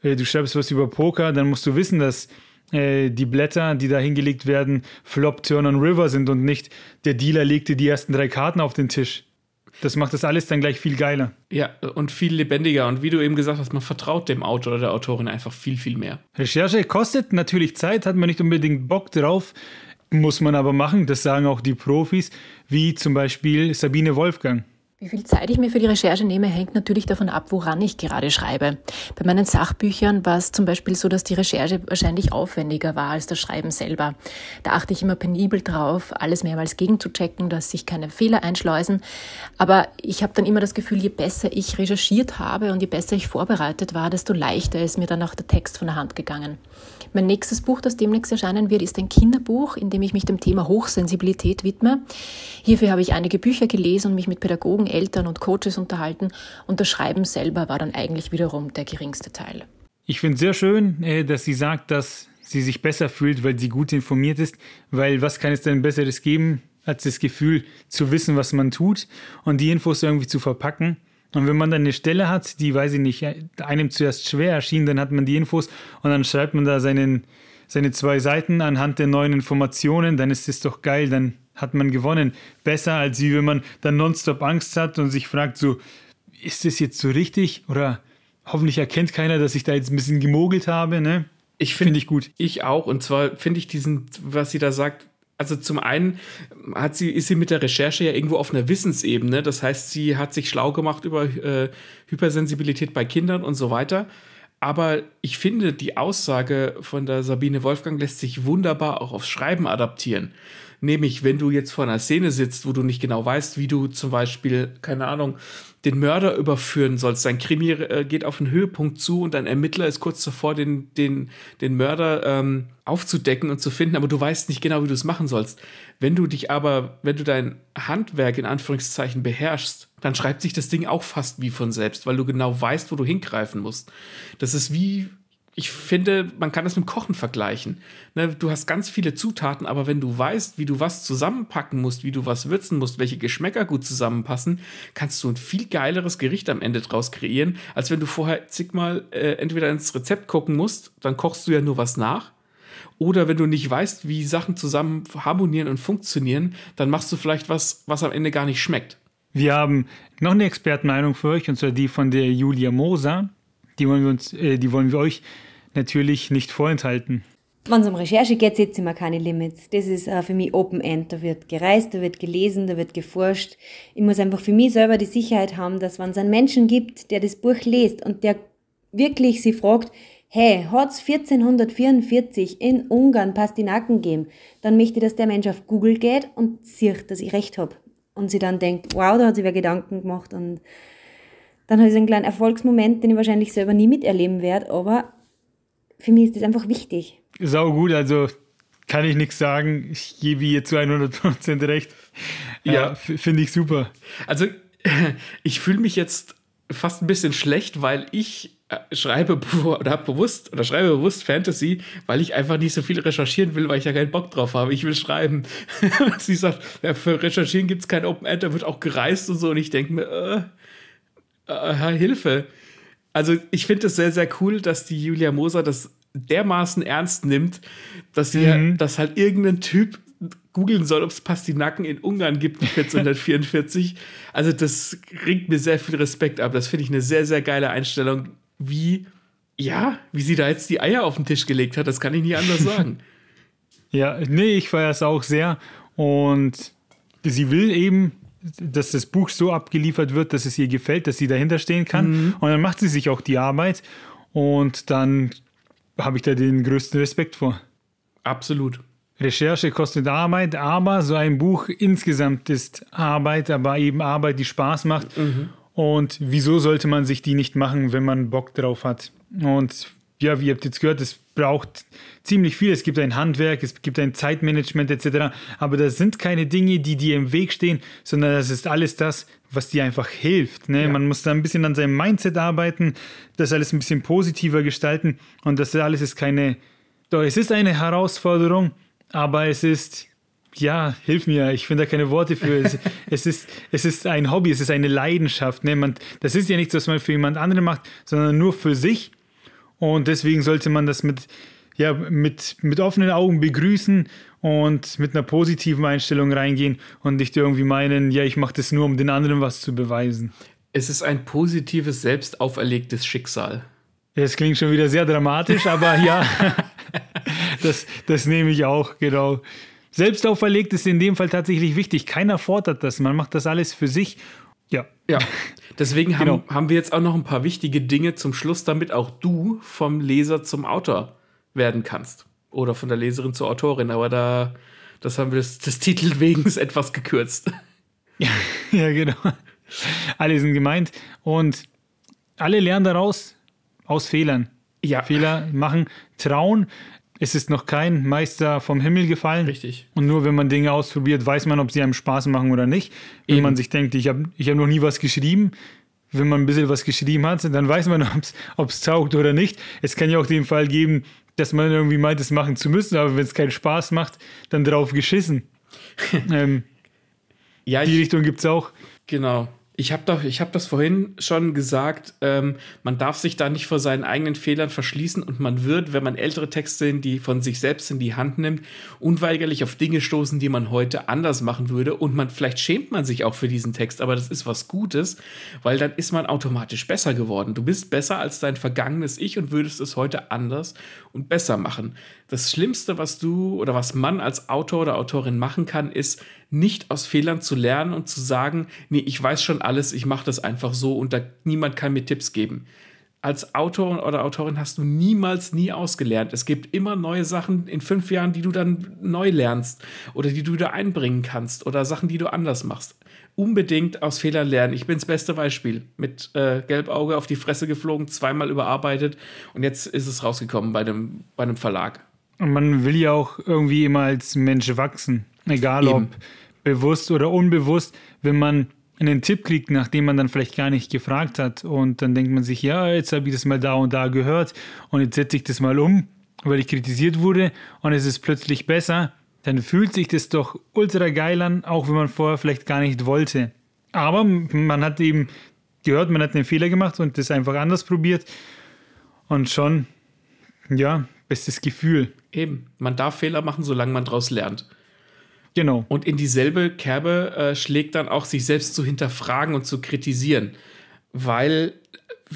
Äh, du schreibst was über Poker, dann musst du wissen, dass äh, die Blätter, die da hingelegt werden, Flop, Turn und River sind und nicht der Dealer legte die ersten drei Karten auf den Tisch. Das macht das alles dann gleich viel geiler. Ja, und viel lebendiger. Und wie du eben gesagt hast, man vertraut dem Autor oder der Autorin einfach viel, viel mehr. Recherche kostet natürlich Zeit, hat man nicht unbedingt Bock drauf, muss man aber machen. Das sagen auch die Profis, wie zum Beispiel Sabine Wolfgang. Wie viel Zeit ich mir für die Recherche nehme, hängt natürlich davon ab, woran ich gerade schreibe. Bei meinen Sachbüchern war es zum Beispiel so, dass die Recherche wahrscheinlich aufwendiger war als das Schreiben selber. Da achte ich immer penibel drauf, alles mehrmals gegenzuchecken, dass sich keine Fehler einschleusen. Aber ich habe dann immer das Gefühl, je besser ich recherchiert habe und je besser ich vorbereitet war, desto leichter ist mir dann auch der Text von der Hand gegangen. Mein nächstes Buch, das demnächst erscheinen wird, ist ein Kinderbuch, in dem ich mich dem Thema Hochsensibilität widme. Hierfür habe ich einige Bücher gelesen und mich mit Pädagogen, Eltern und Coaches unterhalten und das Schreiben selber war dann eigentlich wiederum der geringste Teil. Ich finde es sehr schön, äh, dass sie sagt, dass sie sich besser fühlt, weil sie gut informiert ist, weil was kann es denn Besseres geben, als das Gefühl zu wissen, was man tut und die Infos irgendwie zu verpacken. Und wenn man dann eine Stelle hat, die, weiß ich nicht, einem zuerst schwer erschien, dann hat man die Infos und dann schreibt man da seinen, seine zwei Seiten anhand der neuen Informationen, dann ist es doch geil, dann hat man gewonnen. Besser als wie wenn man dann nonstop Angst hat und sich fragt, so, ist das jetzt so richtig? Oder hoffentlich erkennt keiner, dass ich da jetzt ein bisschen gemogelt habe, ne? Ich finde find ich gut. Ich auch. Und zwar finde ich diesen, was sie da sagt, also zum einen hat sie, ist sie mit der Recherche ja irgendwo auf einer Wissensebene. Das heißt, sie hat sich schlau gemacht über äh, Hypersensibilität bei Kindern und so weiter. Aber ich finde, die Aussage von der Sabine Wolfgang lässt sich wunderbar auch aufs Schreiben adaptieren. Nämlich, wenn du jetzt vor einer Szene sitzt, wo du nicht genau weißt, wie du zum Beispiel, keine Ahnung, den Mörder überführen sollst. Dein Krimi äh, geht auf einen Höhepunkt zu und dein Ermittler ist kurz davor, den, den, den Mörder ähm, aufzudecken und zu finden, aber du weißt nicht genau, wie du es machen sollst. Wenn du dich aber, wenn du dein Handwerk in Anführungszeichen beherrschst, dann schreibt sich das Ding auch fast wie von selbst, weil du genau weißt, wo du hingreifen musst. Das ist wie ich finde, man kann das mit Kochen vergleichen. Ne, du hast ganz viele Zutaten, aber wenn du weißt, wie du was zusammenpacken musst, wie du was würzen musst, welche Geschmäcker gut zusammenpassen, kannst du ein viel geileres Gericht am Ende draus kreieren, als wenn du vorher zigmal äh, entweder ins Rezept gucken musst, dann kochst du ja nur was nach. Oder wenn du nicht weißt, wie Sachen zusammen harmonieren und funktionieren, dann machst du vielleicht was, was am Ende gar nicht schmeckt. Wir haben noch eine Expertenmeinung für euch, und zwar die von der Julia Moser. Die wollen wir, uns, äh, die wollen wir euch natürlich nicht vorenthalten. Wenn es um Recherche geht, setze ich mir keine Limits. Das ist äh, für mich Open End. Da wird gereist, da wird gelesen, da wird geforscht. Ich muss einfach für mich selber die Sicherheit haben, dass wenn es einen Menschen gibt, der das Buch liest und der wirklich sie fragt, hey, hat es 1444 in Ungarn Pastinaken gegeben, dann möchte ich, dass der Mensch auf Google geht und sieht, dass ich recht habe. Und sie dann denkt, wow, da hat sich wer Gedanken gemacht und dann habe ich so einen kleinen Erfolgsmoment, den ich wahrscheinlich selber nie miterleben werde, aber für mich ist das einfach wichtig. Sau gut, also kann ich nichts sagen. Ich gebe ihr zu 100% recht. Ja, äh, finde ich super. Also ich fühle mich jetzt fast ein bisschen schlecht, weil ich äh, schreibe oder bewusst oder schreibe bewusst Fantasy, weil ich einfach nicht so viel recherchieren will, weil ich ja keinen Bock drauf habe. Ich will schreiben. und sie sagt, ja, für Recherchieren gibt es kein Open End, da wird auch gereist und so. Und ich denke mir, äh, äh, Hilfe also ich finde es sehr, sehr cool, dass die Julia Moser das dermaßen ernst nimmt, dass sie, mhm. dass halt irgendein Typ googeln soll, ob es Pastinaken in Ungarn gibt 1444. also das ringt mir sehr viel Respekt ab. Das finde ich eine sehr, sehr geile Einstellung, wie, ja, wie sie da jetzt die Eier auf den Tisch gelegt hat. Das kann ich nie anders sagen. ja, nee, ich feiere es auch sehr. Und sie will eben dass das Buch so abgeliefert wird, dass es ihr gefällt, dass sie dahinter stehen kann. Mhm. Und dann macht sie sich auch die Arbeit und dann habe ich da den größten Respekt vor. Absolut. Recherche kostet Arbeit, aber so ein Buch insgesamt ist Arbeit, aber eben Arbeit, die Spaß macht. Mhm. Und wieso sollte man sich die nicht machen, wenn man Bock drauf hat? Und ja, wie ihr habt jetzt gehört, das braucht ziemlich viel. Es gibt ein Handwerk, es gibt ein Zeitmanagement etc. Aber das sind keine Dinge, die dir im Weg stehen, sondern das ist alles das, was dir einfach hilft. Ne? Ja. Man muss da ein bisschen an seinem Mindset arbeiten, das alles ein bisschen positiver gestalten. Und das alles ist keine, doch es ist eine Herausforderung, aber es ist ja, hilf mir, ich finde da keine Worte für. Es, es, ist, es ist ein Hobby, es ist eine Leidenschaft. Ne? Man, das ist ja nichts, was man für jemand anderen macht, sondern nur für sich. Und deswegen sollte man das mit, ja, mit, mit offenen Augen begrüßen und mit einer positiven Einstellung reingehen und nicht irgendwie meinen, ja, ich mache das nur, um den anderen was zu beweisen. Es ist ein positives, selbst auferlegtes Schicksal. Das klingt schon wieder sehr dramatisch, aber ja, das, das nehme ich auch, genau. Selbst auferlegt ist in dem Fall tatsächlich wichtig. Keiner fordert das. Man macht das alles für sich. Ja. Ja. Deswegen haben, genau. haben wir jetzt auch noch ein paar wichtige Dinge zum Schluss, damit auch du vom Leser zum Autor werden kannst. Oder von der Leserin zur Autorin, aber da, das haben wir des, des Titels wegen etwas gekürzt. Ja, ja, genau. Alle sind gemeint und alle lernen daraus aus Fehlern. Ja. Fehler machen, trauen, es ist noch kein Meister vom Himmel gefallen. Richtig. Und nur wenn man Dinge ausprobiert, weiß man, ob sie einem Spaß machen oder nicht. Wenn Eben. man sich denkt, ich habe ich hab noch nie was geschrieben, wenn man ein bisschen was geschrieben hat, dann weiß man, ob es taugt oder nicht. Es kann ja auch den Fall geben, dass man irgendwie meint, es machen zu müssen, aber wenn es keinen Spaß macht, dann drauf geschissen. ähm, ja, die ich, Richtung gibt es auch. Genau ich habe doch, ich habe das vorhin schon gesagt, ähm, man darf sich da nicht vor seinen eigenen Fehlern verschließen und man wird, wenn man ältere Texte in die von sich selbst in die Hand nimmt, unweigerlich auf Dinge stoßen, die man heute anders machen würde und man vielleicht schämt man sich auch für diesen Text, aber das ist was Gutes, weil dann ist man automatisch besser geworden. Du bist besser als dein vergangenes Ich und würdest es heute anders und besser machen. Das Schlimmste, was du oder was man als Autor oder Autorin machen kann, ist, nicht aus Fehlern zu lernen und zu sagen, nee, ich weiß schon alles, ich mache das einfach so und da, niemand kann mir Tipps geben. Als Autor oder Autorin hast du niemals nie ausgelernt. Es gibt immer neue Sachen in fünf Jahren, die du dann neu lernst oder die du da einbringen kannst oder Sachen, die du anders machst unbedingt aus Fehlern lernen. Ich bin das beste Beispiel. Mit äh, Gelbauge auf die Fresse geflogen, zweimal überarbeitet und jetzt ist es rausgekommen bei einem, bei einem Verlag. Und man will ja auch irgendwie immer als Mensch wachsen. Egal Eben. ob bewusst oder unbewusst, wenn man einen Tipp kriegt, nachdem man dann vielleicht gar nicht gefragt hat. Und dann denkt man sich, ja, jetzt habe ich das mal da und da gehört und jetzt setze ich das mal um, weil ich kritisiert wurde und es ist plötzlich besser dann fühlt sich das doch ultra geil an, auch wenn man vorher vielleicht gar nicht wollte. Aber man hat eben gehört, man hat einen Fehler gemacht und das einfach anders probiert. Und schon, ja, bestes Gefühl. Eben, man darf Fehler machen, solange man daraus lernt. Genau. Und in dieselbe Kerbe äh, schlägt dann auch, sich selbst zu hinterfragen und zu kritisieren. Weil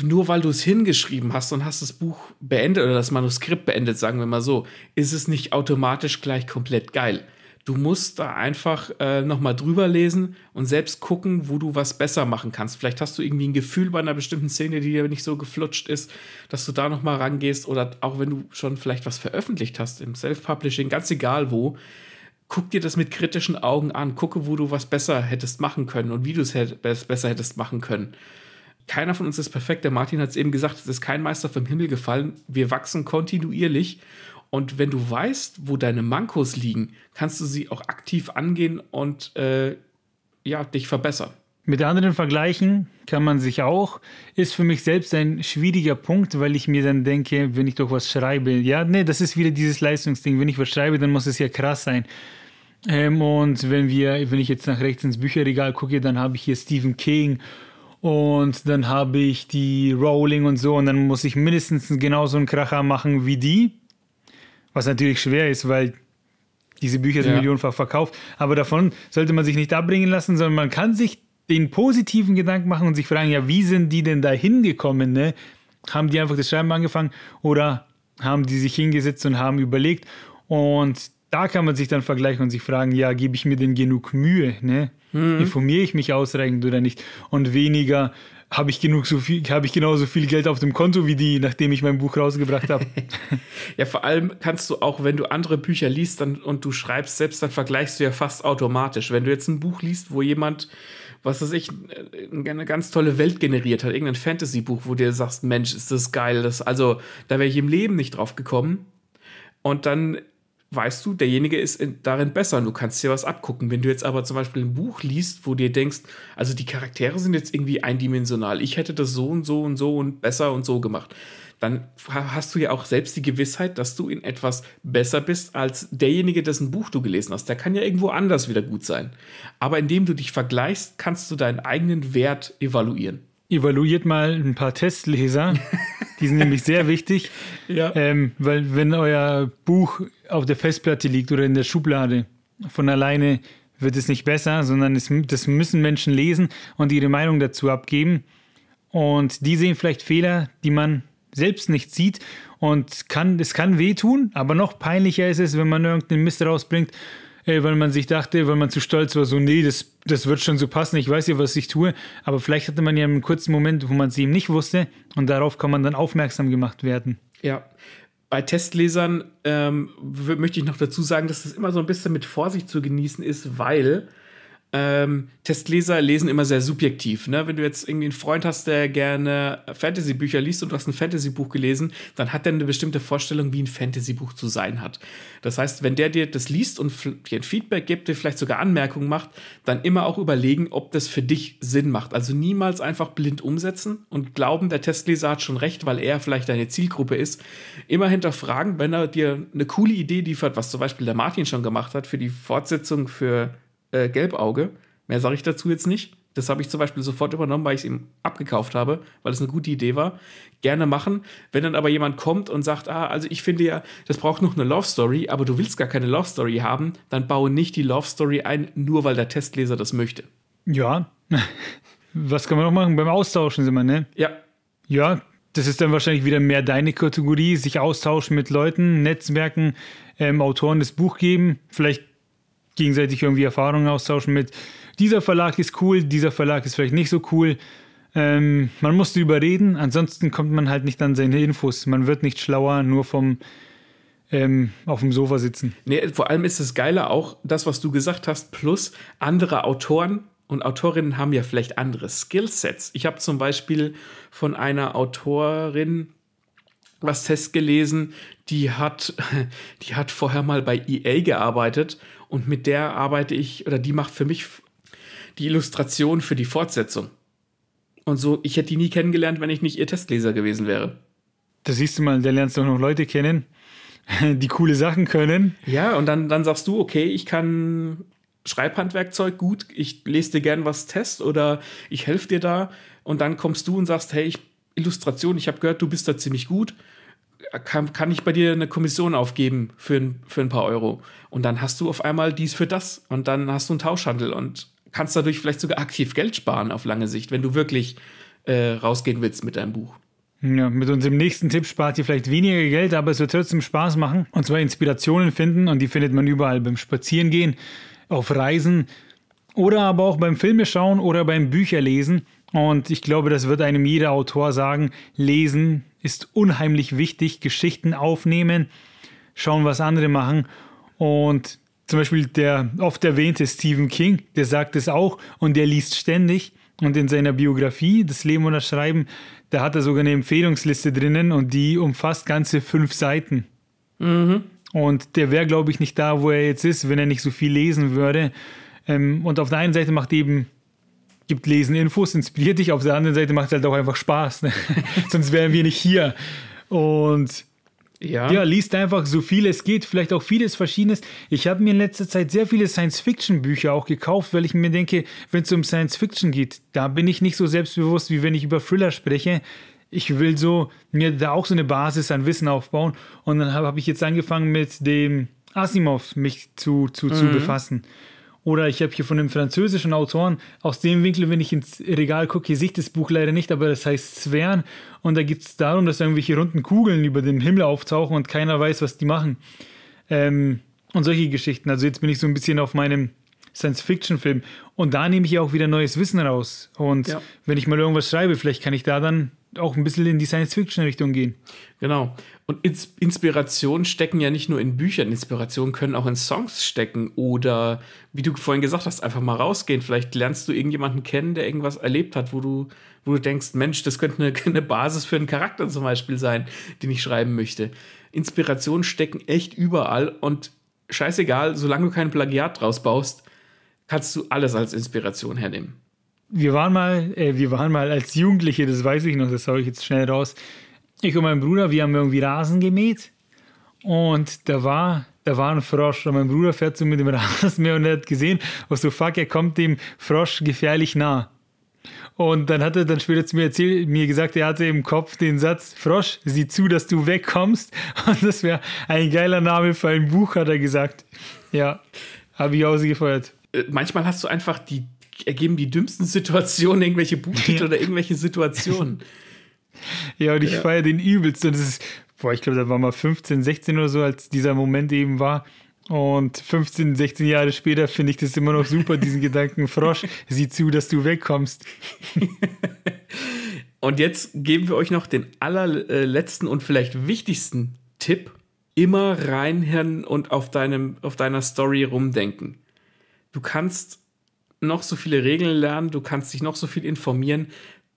nur weil du es hingeschrieben hast und hast das Buch beendet oder das Manuskript beendet, sagen wir mal so, ist es nicht automatisch gleich komplett geil. Du musst da einfach äh, nochmal drüber lesen und selbst gucken, wo du was besser machen kannst. Vielleicht hast du irgendwie ein Gefühl bei einer bestimmten Szene, die dir nicht so geflutscht ist, dass du da nochmal rangehst oder auch wenn du schon vielleicht was veröffentlicht hast im Self-Publishing, ganz egal wo, guck dir das mit kritischen Augen an, gucke, wo du was besser hättest machen können und wie du es hätt besser hättest machen können keiner von uns ist perfekt. Der Martin hat es eben gesagt, es ist kein Meister vom Himmel gefallen. Wir wachsen kontinuierlich. Und wenn du weißt, wo deine Mankos liegen, kannst du sie auch aktiv angehen und äh, ja, dich verbessern. Mit anderen Vergleichen kann man sich auch. Ist für mich selbst ein schwieriger Punkt, weil ich mir dann denke, wenn ich doch was schreibe, ja, nee, das ist wieder dieses Leistungsding. Wenn ich was schreibe, dann muss es ja krass sein. Ähm, und wenn wir, wenn ich jetzt nach rechts ins Bücherregal gucke, dann habe ich hier Stephen King und dann habe ich die Rolling und so und dann muss ich mindestens genauso einen Kracher machen wie die. Was natürlich schwer ist, weil diese Bücher sind ja. millionenfach verkauft. Aber davon sollte man sich nicht abbringen lassen, sondern man kann sich den positiven Gedanken machen und sich fragen, ja, wie sind die denn da hingekommen? Ne? Haben die einfach das Schreiben angefangen oder haben die sich hingesetzt und haben überlegt? Und da kann man sich dann vergleichen und sich fragen, ja, gebe ich mir denn genug Mühe? Ne? Mhm. Informiere ich mich ausreichend oder nicht? Und weniger, habe ich genug so viel, habe ich genauso viel Geld auf dem Konto wie die, nachdem ich mein Buch rausgebracht habe. ja, vor allem kannst du auch, wenn du andere Bücher liest dann, und du schreibst selbst, dann vergleichst du ja fast automatisch. Wenn du jetzt ein Buch liest, wo jemand, was weiß ich, äh, eine ganz tolle Welt generiert hat, irgendein Fantasy-Buch, wo du dir sagst, Mensch, ist das geil, das, also da wäre ich im Leben nicht drauf gekommen. Und dann weißt du, derjenige ist in, darin besser und du kannst dir was abgucken. Wenn du jetzt aber zum Beispiel ein Buch liest, wo dir denkst, also die Charaktere sind jetzt irgendwie eindimensional, ich hätte das so und so und so und besser und so gemacht, dann hast du ja auch selbst die Gewissheit, dass du in etwas besser bist als derjenige, dessen Buch du gelesen hast. Der kann ja irgendwo anders wieder gut sein. Aber indem du dich vergleichst, kannst du deinen eigenen Wert evaluieren evaluiert mal ein paar Testleser. Die sind nämlich sehr wichtig. Ja. Ähm, weil wenn euer Buch auf der Festplatte liegt oder in der Schublade, von alleine wird es nicht besser, sondern es, das müssen Menschen lesen und ihre Meinung dazu abgeben. Und die sehen vielleicht Fehler, die man selbst nicht sieht und kann, es kann wehtun, aber noch peinlicher ist es, wenn man irgendeinen Mist rausbringt äh, weil man sich dachte, weil man zu stolz war, so, nee, das, das wird schon so passen, ich weiß ja, was ich tue. Aber vielleicht hatte man ja einen kurzen Moment, wo man es eben nicht wusste und darauf kann man dann aufmerksam gemacht werden. Ja. Bei Testlesern ähm, möchte ich noch dazu sagen, dass das immer so ein bisschen mit Vorsicht zu genießen ist, weil ähm, Testleser lesen immer sehr subjektiv. Ne? Wenn du jetzt irgendwie einen Freund hast, der gerne Fantasy-Bücher liest und du hast ein Fantasy-Buch gelesen, dann hat der eine bestimmte Vorstellung, wie ein Fantasy-Buch zu sein hat. Das heißt, wenn der dir das liest und dir ein Feedback gibt, dir vielleicht sogar Anmerkungen macht, dann immer auch überlegen, ob das für dich Sinn macht. Also niemals einfach blind umsetzen und glauben, der Testleser hat schon recht, weil er vielleicht deine Zielgruppe ist. Immer hinterfragen, wenn er dir eine coole Idee liefert, was zum Beispiel der Martin schon gemacht hat für die Fortsetzung für äh, Gelbauge. Mehr sage ich dazu jetzt nicht. Das habe ich zum Beispiel sofort übernommen, weil ich es ihm abgekauft habe, weil es eine gute Idee war. Gerne machen. Wenn dann aber jemand kommt und sagt, ah, also ich finde ja, das braucht noch eine Love Story, aber du willst gar keine Love Story haben, dann baue nicht die Love Story ein, nur weil der Testleser das möchte. Ja. Was kann man noch machen? Beim Austauschen sind wir, ne? Ja. Ja, das ist dann wahrscheinlich wieder mehr deine Kategorie, sich austauschen mit Leuten, Netzwerken, ähm, Autoren das Buch geben, vielleicht gegenseitig irgendwie Erfahrungen austauschen mit dieser Verlag ist cool, dieser Verlag ist vielleicht nicht so cool. Ähm, man muss darüber reden, ansonsten kommt man halt nicht an seine Infos. Man wird nicht schlauer, nur vom ähm, auf dem Sofa sitzen. Nee, vor allem ist es geiler auch, das, was du gesagt hast, plus andere Autoren und Autorinnen haben ja vielleicht andere Skillsets. Ich habe zum Beispiel von einer Autorin was Test gelesen, die hat, die hat vorher mal bei EA gearbeitet und mit der arbeite ich, oder die macht für mich die Illustration für die Fortsetzung. Und so, ich hätte die nie kennengelernt, wenn ich nicht ihr Testleser gewesen wäre. Da siehst du mal, da lernst du auch noch Leute kennen, die coole Sachen können. Ja, und dann, dann sagst du, okay, ich kann Schreibhandwerkzeug gut, ich lese dir gern was test oder ich helfe dir da. Und dann kommst du und sagst, hey, ich, Illustration, ich habe gehört, du bist da ziemlich gut kann, kann ich bei dir eine Kommission aufgeben für ein, für ein paar Euro. Und dann hast du auf einmal dies für das und dann hast du einen Tauschhandel und kannst dadurch vielleicht sogar aktiv Geld sparen auf lange Sicht, wenn du wirklich äh, rausgehen willst mit deinem Buch. Ja, mit unserem nächsten Tipp spart ihr vielleicht weniger Geld, aber es wird trotzdem Spaß machen. Und zwar Inspirationen finden und die findet man überall beim Spazierengehen, auf Reisen oder aber auch beim Filme schauen oder beim Bücherlesen. Und ich glaube, das wird einem jeder Autor sagen, lesen ist unheimlich wichtig, Geschichten aufnehmen, schauen, was andere machen. Und zum Beispiel der oft erwähnte Stephen King, der sagt es auch und der liest ständig. Und in seiner Biografie, Das Leben und das Schreiben, da hat er sogar eine Empfehlungsliste drinnen und die umfasst ganze fünf Seiten. Mhm. Und der wäre, glaube ich, nicht da, wo er jetzt ist, wenn er nicht so viel lesen würde. Ähm, und auf der einen Seite macht eben gibt Lesen Infos, inspiriert dich. Auf der anderen Seite macht es halt auch einfach Spaß. Ne? Sonst wären wir nicht hier. Und ja. ja, liest einfach so viel es geht, vielleicht auch vieles Verschiedenes. Ich habe mir in letzter Zeit sehr viele Science-Fiction-Bücher auch gekauft, weil ich mir denke, wenn es um Science-Fiction geht, da bin ich nicht so selbstbewusst, wie wenn ich über Thriller spreche. Ich will so mir da auch so eine Basis an Wissen aufbauen. Und dann habe hab ich jetzt angefangen mit dem Asimov mich zu, zu, mhm. zu befassen. Oder ich habe hier von einem französischen Autoren, aus dem Winkel, wenn ich ins Regal gucke, hier sehe ich das Buch leider nicht, aber das heißt Sphären. Und da geht es darum, dass irgendwelche runden Kugeln über dem Himmel auftauchen und keiner weiß, was die machen. Ähm, und solche Geschichten. Also jetzt bin ich so ein bisschen auf meinem Science-Fiction-Film. Und da nehme ich ja auch wieder neues Wissen raus. Und ja. wenn ich mal irgendwas schreibe, vielleicht kann ich da dann auch ein bisschen in die Science-Fiction-Richtung gehen. Genau. Und Inspiration stecken ja nicht nur in Büchern. Inspiration können auch in Songs stecken oder, wie du vorhin gesagt hast, einfach mal rausgehen. Vielleicht lernst du irgendjemanden kennen, der irgendwas erlebt hat, wo du, wo du denkst, Mensch, das könnte eine, eine Basis für einen Charakter zum Beispiel sein, den ich schreiben möchte. Inspiration stecken echt überall und scheißegal, solange du kein Plagiat draus baust, kannst du alles als Inspiration hernehmen. Wir waren mal, äh, wir waren mal als Jugendliche, das weiß ich noch, das habe ich jetzt schnell raus. Ich und mein Bruder, wir haben irgendwie Rasen gemäht und da war da war ein Frosch und mein Bruder fährt so mit dem Rasenmäher und er hat gesehen, was so fuck, er kommt dem Frosch gefährlich nah. Und dann hat er dann später zu mir erzählt, mir gesagt, er hatte im Kopf den Satz, Frosch, sieh zu, dass du wegkommst. Und das wäre ein geiler Name für ein Buch, hat er gesagt. Ja, habe ich ausgefeuert. Äh, manchmal hast du einfach die ergeben die dümmsten Situationen irgendwelche Buchtitel oder irgendwelche Situationen. Ja, und ich ja. feiere den übelst. Und das ist, boah, ich glaube, da war mal 15, 16 oder so, als dieser Moment eben war. Und 15, 16 Jahre später finde ich das immer noch super, diesen Gedanken, Frosch, sieh zu, dass du wegkommst. und jetzt geben wir euch noch den allerletzten und vielleicht wichtigsten Tipp. Immer reinhören und auf, deinem, auf deiner Story rumdenken du kannst noch so viele Regeln lernen, du kannst dich noch so viel informieren.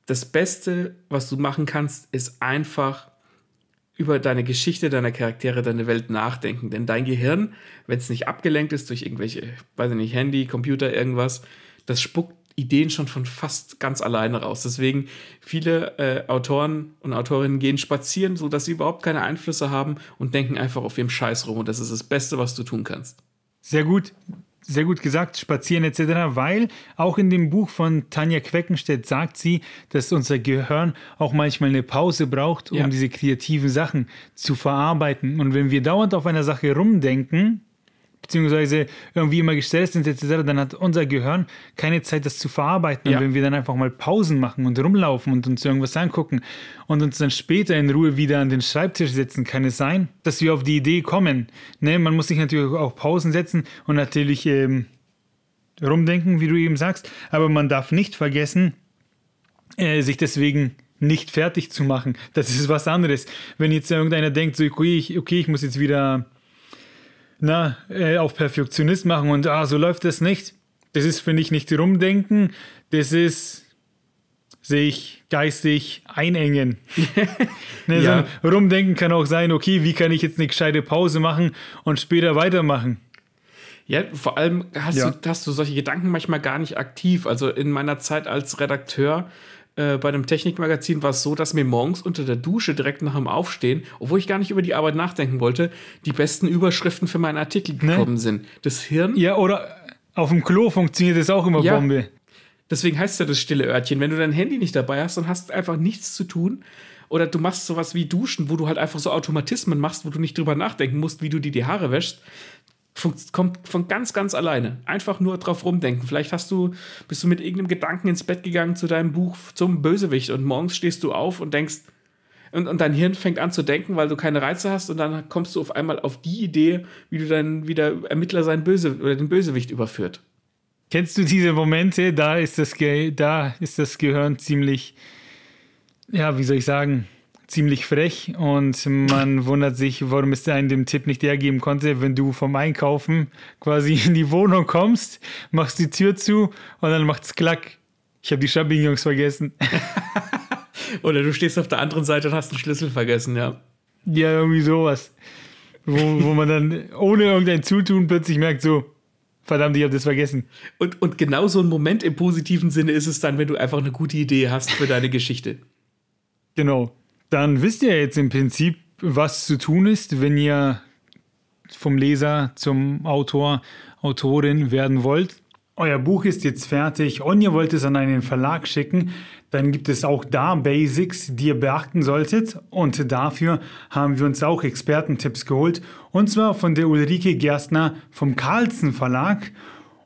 Das Beste, was du machen kannst, ist einfach über deine Geschichte, deine Charaktere, deine Welt nachdenken. Denn dein Gehirn, wenn es nicht abgelenkt ist durch irgendwelche, weiß ich nicht, Handy, Computer, irgendwas, das spuckt Ideen schon von fast ganz alleine raus. Deswegen viele äh, Autoren und Autorinnen gehen spazieren, sodass sie überhaupt keine Einflüsse haben und denken einfach auf ihrem Scheiß rum. Und das ist das Beste, was du tun kannst. Sehr gut sehr gut gesagt, spazieren etc., weil auch in dem Buch von Tanja Queckenstedt sagt sie, dass unser Gehirn auch manchmal eine Pause braucht, um ja. diese kreativen Sachen zu verarbeiten. Und wenn wir dauernd auf einer Sache rumdenken, beziehungsweise irgendwie immer gestellt sind, etc., dann hat unser Gehirn keine Zeit, das zu verarbeiten. Ja. Und wenn wir dann einfach mal Pausen machen und rumlaufen und uns irgendwas angucken und uns dann später in Ruhe wieder an den Schreibtisch setzen, kann es sein, dass wir auf die Idee kommen. Ne? Man muss sich natürlich auch Pausen setzen und natürlich ähm, rumdenken, wie du eben sagst, aber man darf nicht vergessen, äh, sich deswegen nicht fertig zu machen. Das ist was anderes. Wenn jetzt irgendeiner denkt, so, okay, ich, okay, ich muss jetzt wieder na, äh, auf Perfektionist machen und ah, so läuft das nicht. Das ist, finde ich, nicht rumdenken, das ist sich geistig einengen. ne, ja. so rumdenken kann auch sein, okay, wie kann ich jetzt eine gescheite Pause machen und später weitermachen? Ja, vor allem hast, ja. Du, hast du solche Gedanken manchmal gar nicht aktiv. Also in meiner Zeit als Redakteur äh, bei einem Technikmagazin war es so, dass mir morgens unter der Dusche direkt nach dem Aufstehen, obwohl ich gar nicht über die Arbeit nachdenken wollte, die besten Überschriften für meinen Artikel ne? gekommen ne? sind. Das Hirn. Ja, oder auf dem Klo funktioniert das auch immer ja. Bombe. Deswegen heißt ja das stille Örtchen. Wenn du dein Handy nicht dabei hast, und hast einfach nichts zu tun. Oder du machst sowas wie Duschen, wo du halt einfach so Automatismen machst, wo du nicht drüber nachdenken musst, wie du dir die Haare wäschst, kommt von ganz, ganz alleine. Einfach nur drauf rumdenken. Vielleicht hast du, bist du mit irgendeinem Gedanken ins Bett gegangen zu deinem Buch zum Bösewicht und morgens stehst du auf und denkst, und, und dein Hirn fängt an zu denken, weil du keine Reize hast und dann kommst du auf einmal auf die Idee, wie du dann wieder Ermittler sein Böse oder den Bösewicht überführt. Kennst du diese Momente, da ist das, Ge da ist das Gehirn ziemlich, ja, wie soll ich sagen, ziemlich frech und man wundert sich, warum es einem dem Tipp nicht hergeben konnte, wenn du vom Einkaufen quasi in die Wohnung kommst, machst die Tür zu und dann macht's klack. Ich habe die Champignons vergessen. Oder du stehst auf der anderen Seite und hast den Schlüssel vergessen, ja. Ja, irgendwie sowas. Wo, wo man dann ohne irgendein Zutun plötzlich merkt, so, verdammt, ich habe das vergessen. Und, und genau so ein Moment im positiven Sinne ist es dann, wenn du einfach eine gute Idee hast für deine Geschichte. Genau. Dann wisst ihr jetzt im Prinzip, was zu tun ist, wenn ihr vom Leser zum Autor, Autorin werden wollt. Euer Buch ist jetzt fertig und ihr wollt es an einen Verlag schicken, dann gibt es auch da Basics, die ihr beachten solltet. Und dafür haben wir uns auch Expertentipps geholt. Und zwar von der Ulrike Gerstner vom Carlsen Verlag.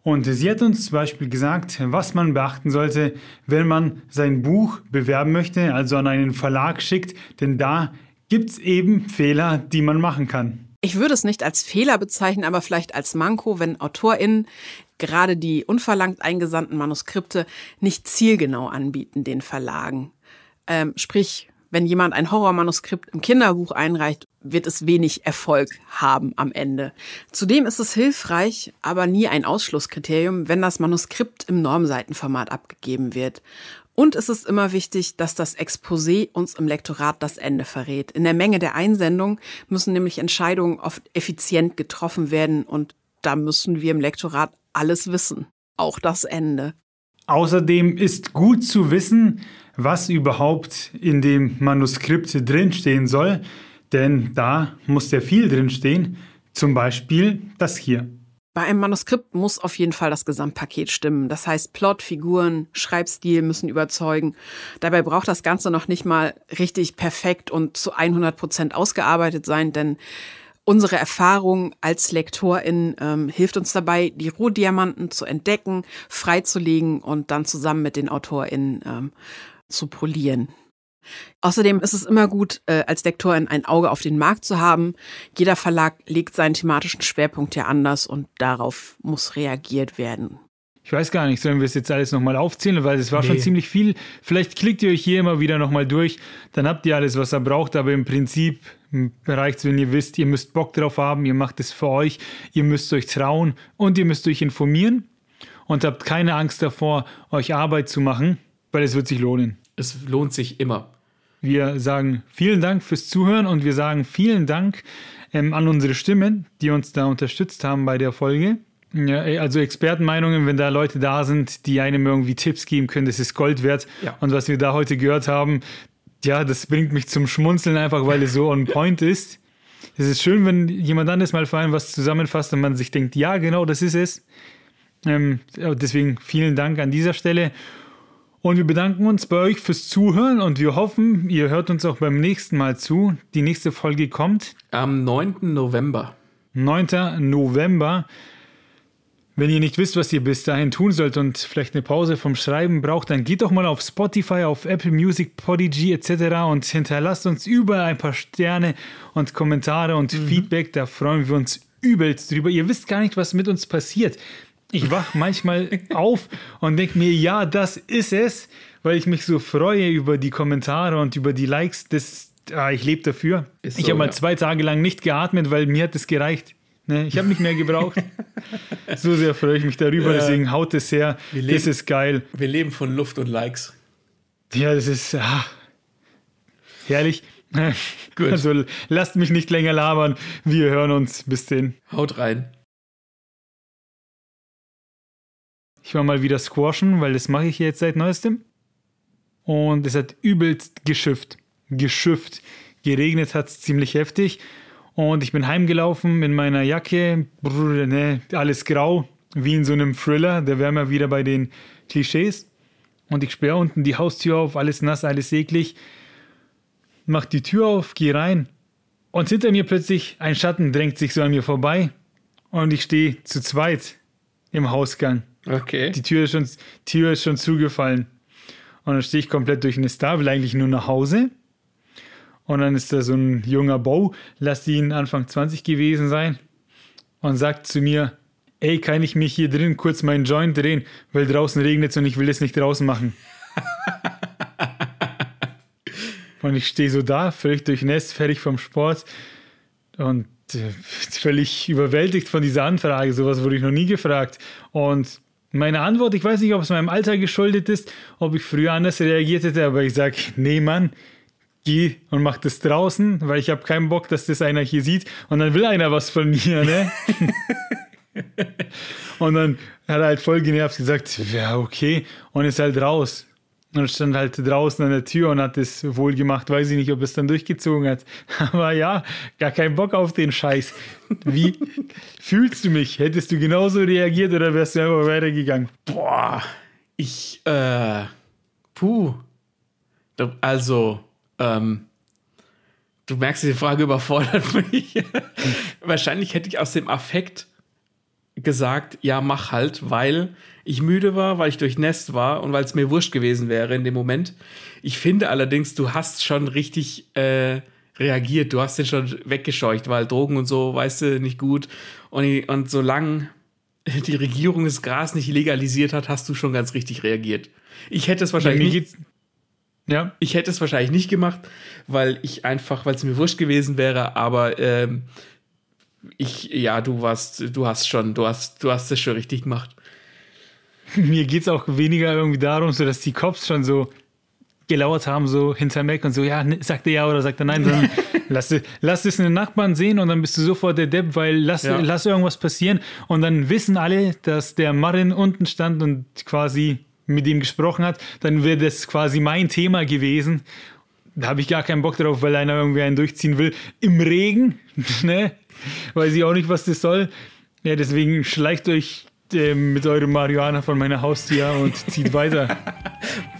Und sie hat uns zum Beispiel gesagt, was man beachten sollte, wenn man sein Buch bewerben möchte, also an einen Verlag schickt, denn da gibt es eben Fehler, die man machen kann. Ich würde es nicht als Fehler bezeichnen, aber vielleicht als Manko, wenn AutorInnen gerade die unverlangt eingesandten Manuskripte nicht zielgenau anbieten den Verlagen. Ähm, sprich, wenn jemand ein Horrormanuskript im Kinderbuch einreicht, wird es wenig Erfolg haben am Ende. Zudem ist es hilfreich, aber nie ein Ausschlusskriterium, wenn das Manuskript im Normseitenformat abgegeben wird. Und es ist immer wichtig, dass das Exposé uns im Lektorat das Ende verrät. In der Menge der Einsendung müssen nämlich Entscheidungen oft effizient getroffen werden und da müssen wir im Lektorat alles wissen. Auch das Ende. Außerdem ist gut zu wissen, was überhaupt in dem Manuskript drinstehen soll, denn da muss ja viel drinstehen, zum Beispiel das hier. Bei einem Manuskript muss auf jeden Fall das Gesamtpaket stimmen. Das heißt, Plot, Figuren, Schreibstil müssen überzeugen. Dabei braucht das Ganze noch nicht mal richtig perfekt und zu 100 Prozent ausgearbeitet sein, denn unsere Erfahrung als Lektorin ähm, hilft uns dabei, die Rohdiamanten zu entdecken, freizulegen und dann zusammen mit den AutorInnen ähm, zu polieren. Außerdem ist es immer gut, äh, als Lektorin ein Auge auf den Markt zu haben. Jeder Verlag legt seinen thematischen Schwerpunkt ja anders und darauf muss reagiert werden. Ich weiß gar nicht, sollen wir es jetzt alles nochmal aufzählen, weil es war nee. schon ziemlich viel. Vielleicht klickt ihr euch hier immer wieder nochmal durch, dann habt ihr alles, was ihr braucht, aber im Prinzip hm, reicht es, wenn ihr wisst, ihr müsst Bock drauf haben, ihr macht es für euch, ihr müsst euch trauen und ihr müsst euch informieren und habt keine Angst davor, euch Arbeit zu machen, weil es wird sich lohnen. Es lohnt sich immer. Wir sagen vielen Dank fürs Zuhören und wir sagen vielen Dank ähm, an unsere Stimmen, die uns da unterstützt haben bei der Folge. Ja, also Expertenmeinungen, wenn da Leute da sind, die einem irgendwie Tipps geben können, das ist Gold wert. Ja. Und was wir da heute gehört haben, ja, das bringt mich zum Schmunzeln einfach, weil es so on point ist. Es ist schön, wenn jemand anderes mal vor allem was zusammenfasst und man sich denkt, ja, genau, das ist es. Ähm, deswegen vielen Dank an dieser Stelle. Und wir bedanken uns bei euch fürs Zuhören und wir hoffen, ihr hört uns auch beim nächsten Mal zu. Die nächste Folge kommt am 9. November. 9. November. Wenn ihr nicht wisst, was ihr bis dahin tun sollt und vielleicht eine Pause vom Schreiben braucht, dann geht doch mal auf Spotify, auf Apple Music, Podigy etc. und hinterlasst uns überall ein paar Sterne und Kommentare und mhm. Feedback. Da freuen wir uns übelst drüber. Ihr wisst gar nicht, was mit uns passiert ich wache manchmal auf und denke mir, ja, das ist es, weil ich mich so freue über die Kommentare und über die Likes. Das, ah, ich lebe dafür. So, ich habe mal ja. zwei Tage lang nicht geatmet, weil mir hat es gereicht. Ne? Ich habe nicht mehr gebraucht. so sehr freue ich mich darüber, ja. deswegen haut es her. Wir das ist geil. Wir leben von Luft und Likes. Ja, das ist ah, herrlich. Gut. Also lasst mich nicht länger labern. Wir hören uns. Bis denn. Haut rein. Ich war mal wieder squashen, weil das mache ich jetzt seit neuestem. Und es hat übelst geschifft. Geschifft. Geregnet hat es ziemlich heftig. Und ich bin heimgelaufen in meiner Jacke. Brr, ne, alles grau. Wie in so einem Thriller. Da wären wir wieder bei den Klischees. Und ich sperre unten die Haustür auf. Alles nass, alles eklig. Mach die Tür auf, geh rein. Und hinter mir plötzlich ein Schatten drängt sich so an mir vorbei. Und ich stehe zu zweit im Hausgang. Okay. Die Tür ist schon, Tür ist schon zugefallen. Und dann stehe ich komplett durch den Star, will eigentlich nur nach Hause. Und dann ist da so ein junger Bo, lass ihn Anfang 20 gewesen sein, und sagt zu mir, ey, kann ich mich hier drin kurz meinen Joint drehen, weil draußen regnet es und ich will das nicht draußen machen. und ich stehe so da, völlig durchnässt, fertig vom Sport und äh, völlig überwältigt von dieser Anfrage. Sowas wurde ich noch nie gefragt. Und meine Antwort, ich weiß nicht, ob es meinem Alter geschuldet ist, ob ich früher anders reagiert hätte, aber ich sage, nee, Mann, geh und mach das draußen, weil ich habe keinen Bock, dass das einer hier sieht und dann will einer was von mir, ne? und dann hat er halt voll genervt gesagt, ja, okay, und ist halt raus. Und stand halt draußen an der Tür und hat es wohl gemacht. Weiß ich nicht, ob es dann durchgezogen hat. Aber ja, gar keinen Bock auf den Scheiß. Wie fühlst du mich? Hättest du genauso reagiert oder wärst du einfach weitergegangen? Boah, ich, äh, puh. Also, ähm, du merkst, die Frage überfordert mich. Wahrscheinlich hätte ich aus dem Affekt gesagt, ja, mach halt, weil ich müde war, weil ich durchnässt war und weil es mir wurscht gewesen wäre in dem Moment. Ich finde allerdings, du hast schon richtig äh, reagiert, du hast den schon weggescheucht, weil Drogen und so, weißt du, nicht gut. Und, und solange die Regierung das Gras nicht legalisiert hat, hast du schon ganz richtig reagiert. Ich hätte es wahrscheinlich nicht. Ja. Ich hätte es wahrscheinlich nicht gemacht, weil ich einfach, weil es mir wurscht gewesen wäre, aber ähm, ich, ja, du warst, du hast schon, du hast, du hast es schon richtig gemacht. Mir geht es auch weniger irgendwie darum, so dass die Cops schon so gelauert haben, so hinter Mac und so, ja, ne, sagt er ja oder sagt er nein, sondern lass, lass es den Nachbarn sehen und dann bist du sofort der Depp, weil lass, ja. lass irgendwas passieren und dann wissen alle, dass der Marin unten stand und quasi mit ihm gesprochen hat, dann wäre das quasi mein Thema gewesen. Da habe ich gar keinen Bock drauf, weil einer irgendwie einen durchziehen will. Im Regen, ne? Weiß ich auch nicht, was das soll. Ja, deswegen schleicht euch äh, mit eurem Marihuana von meiner Haustür und zieht weiter.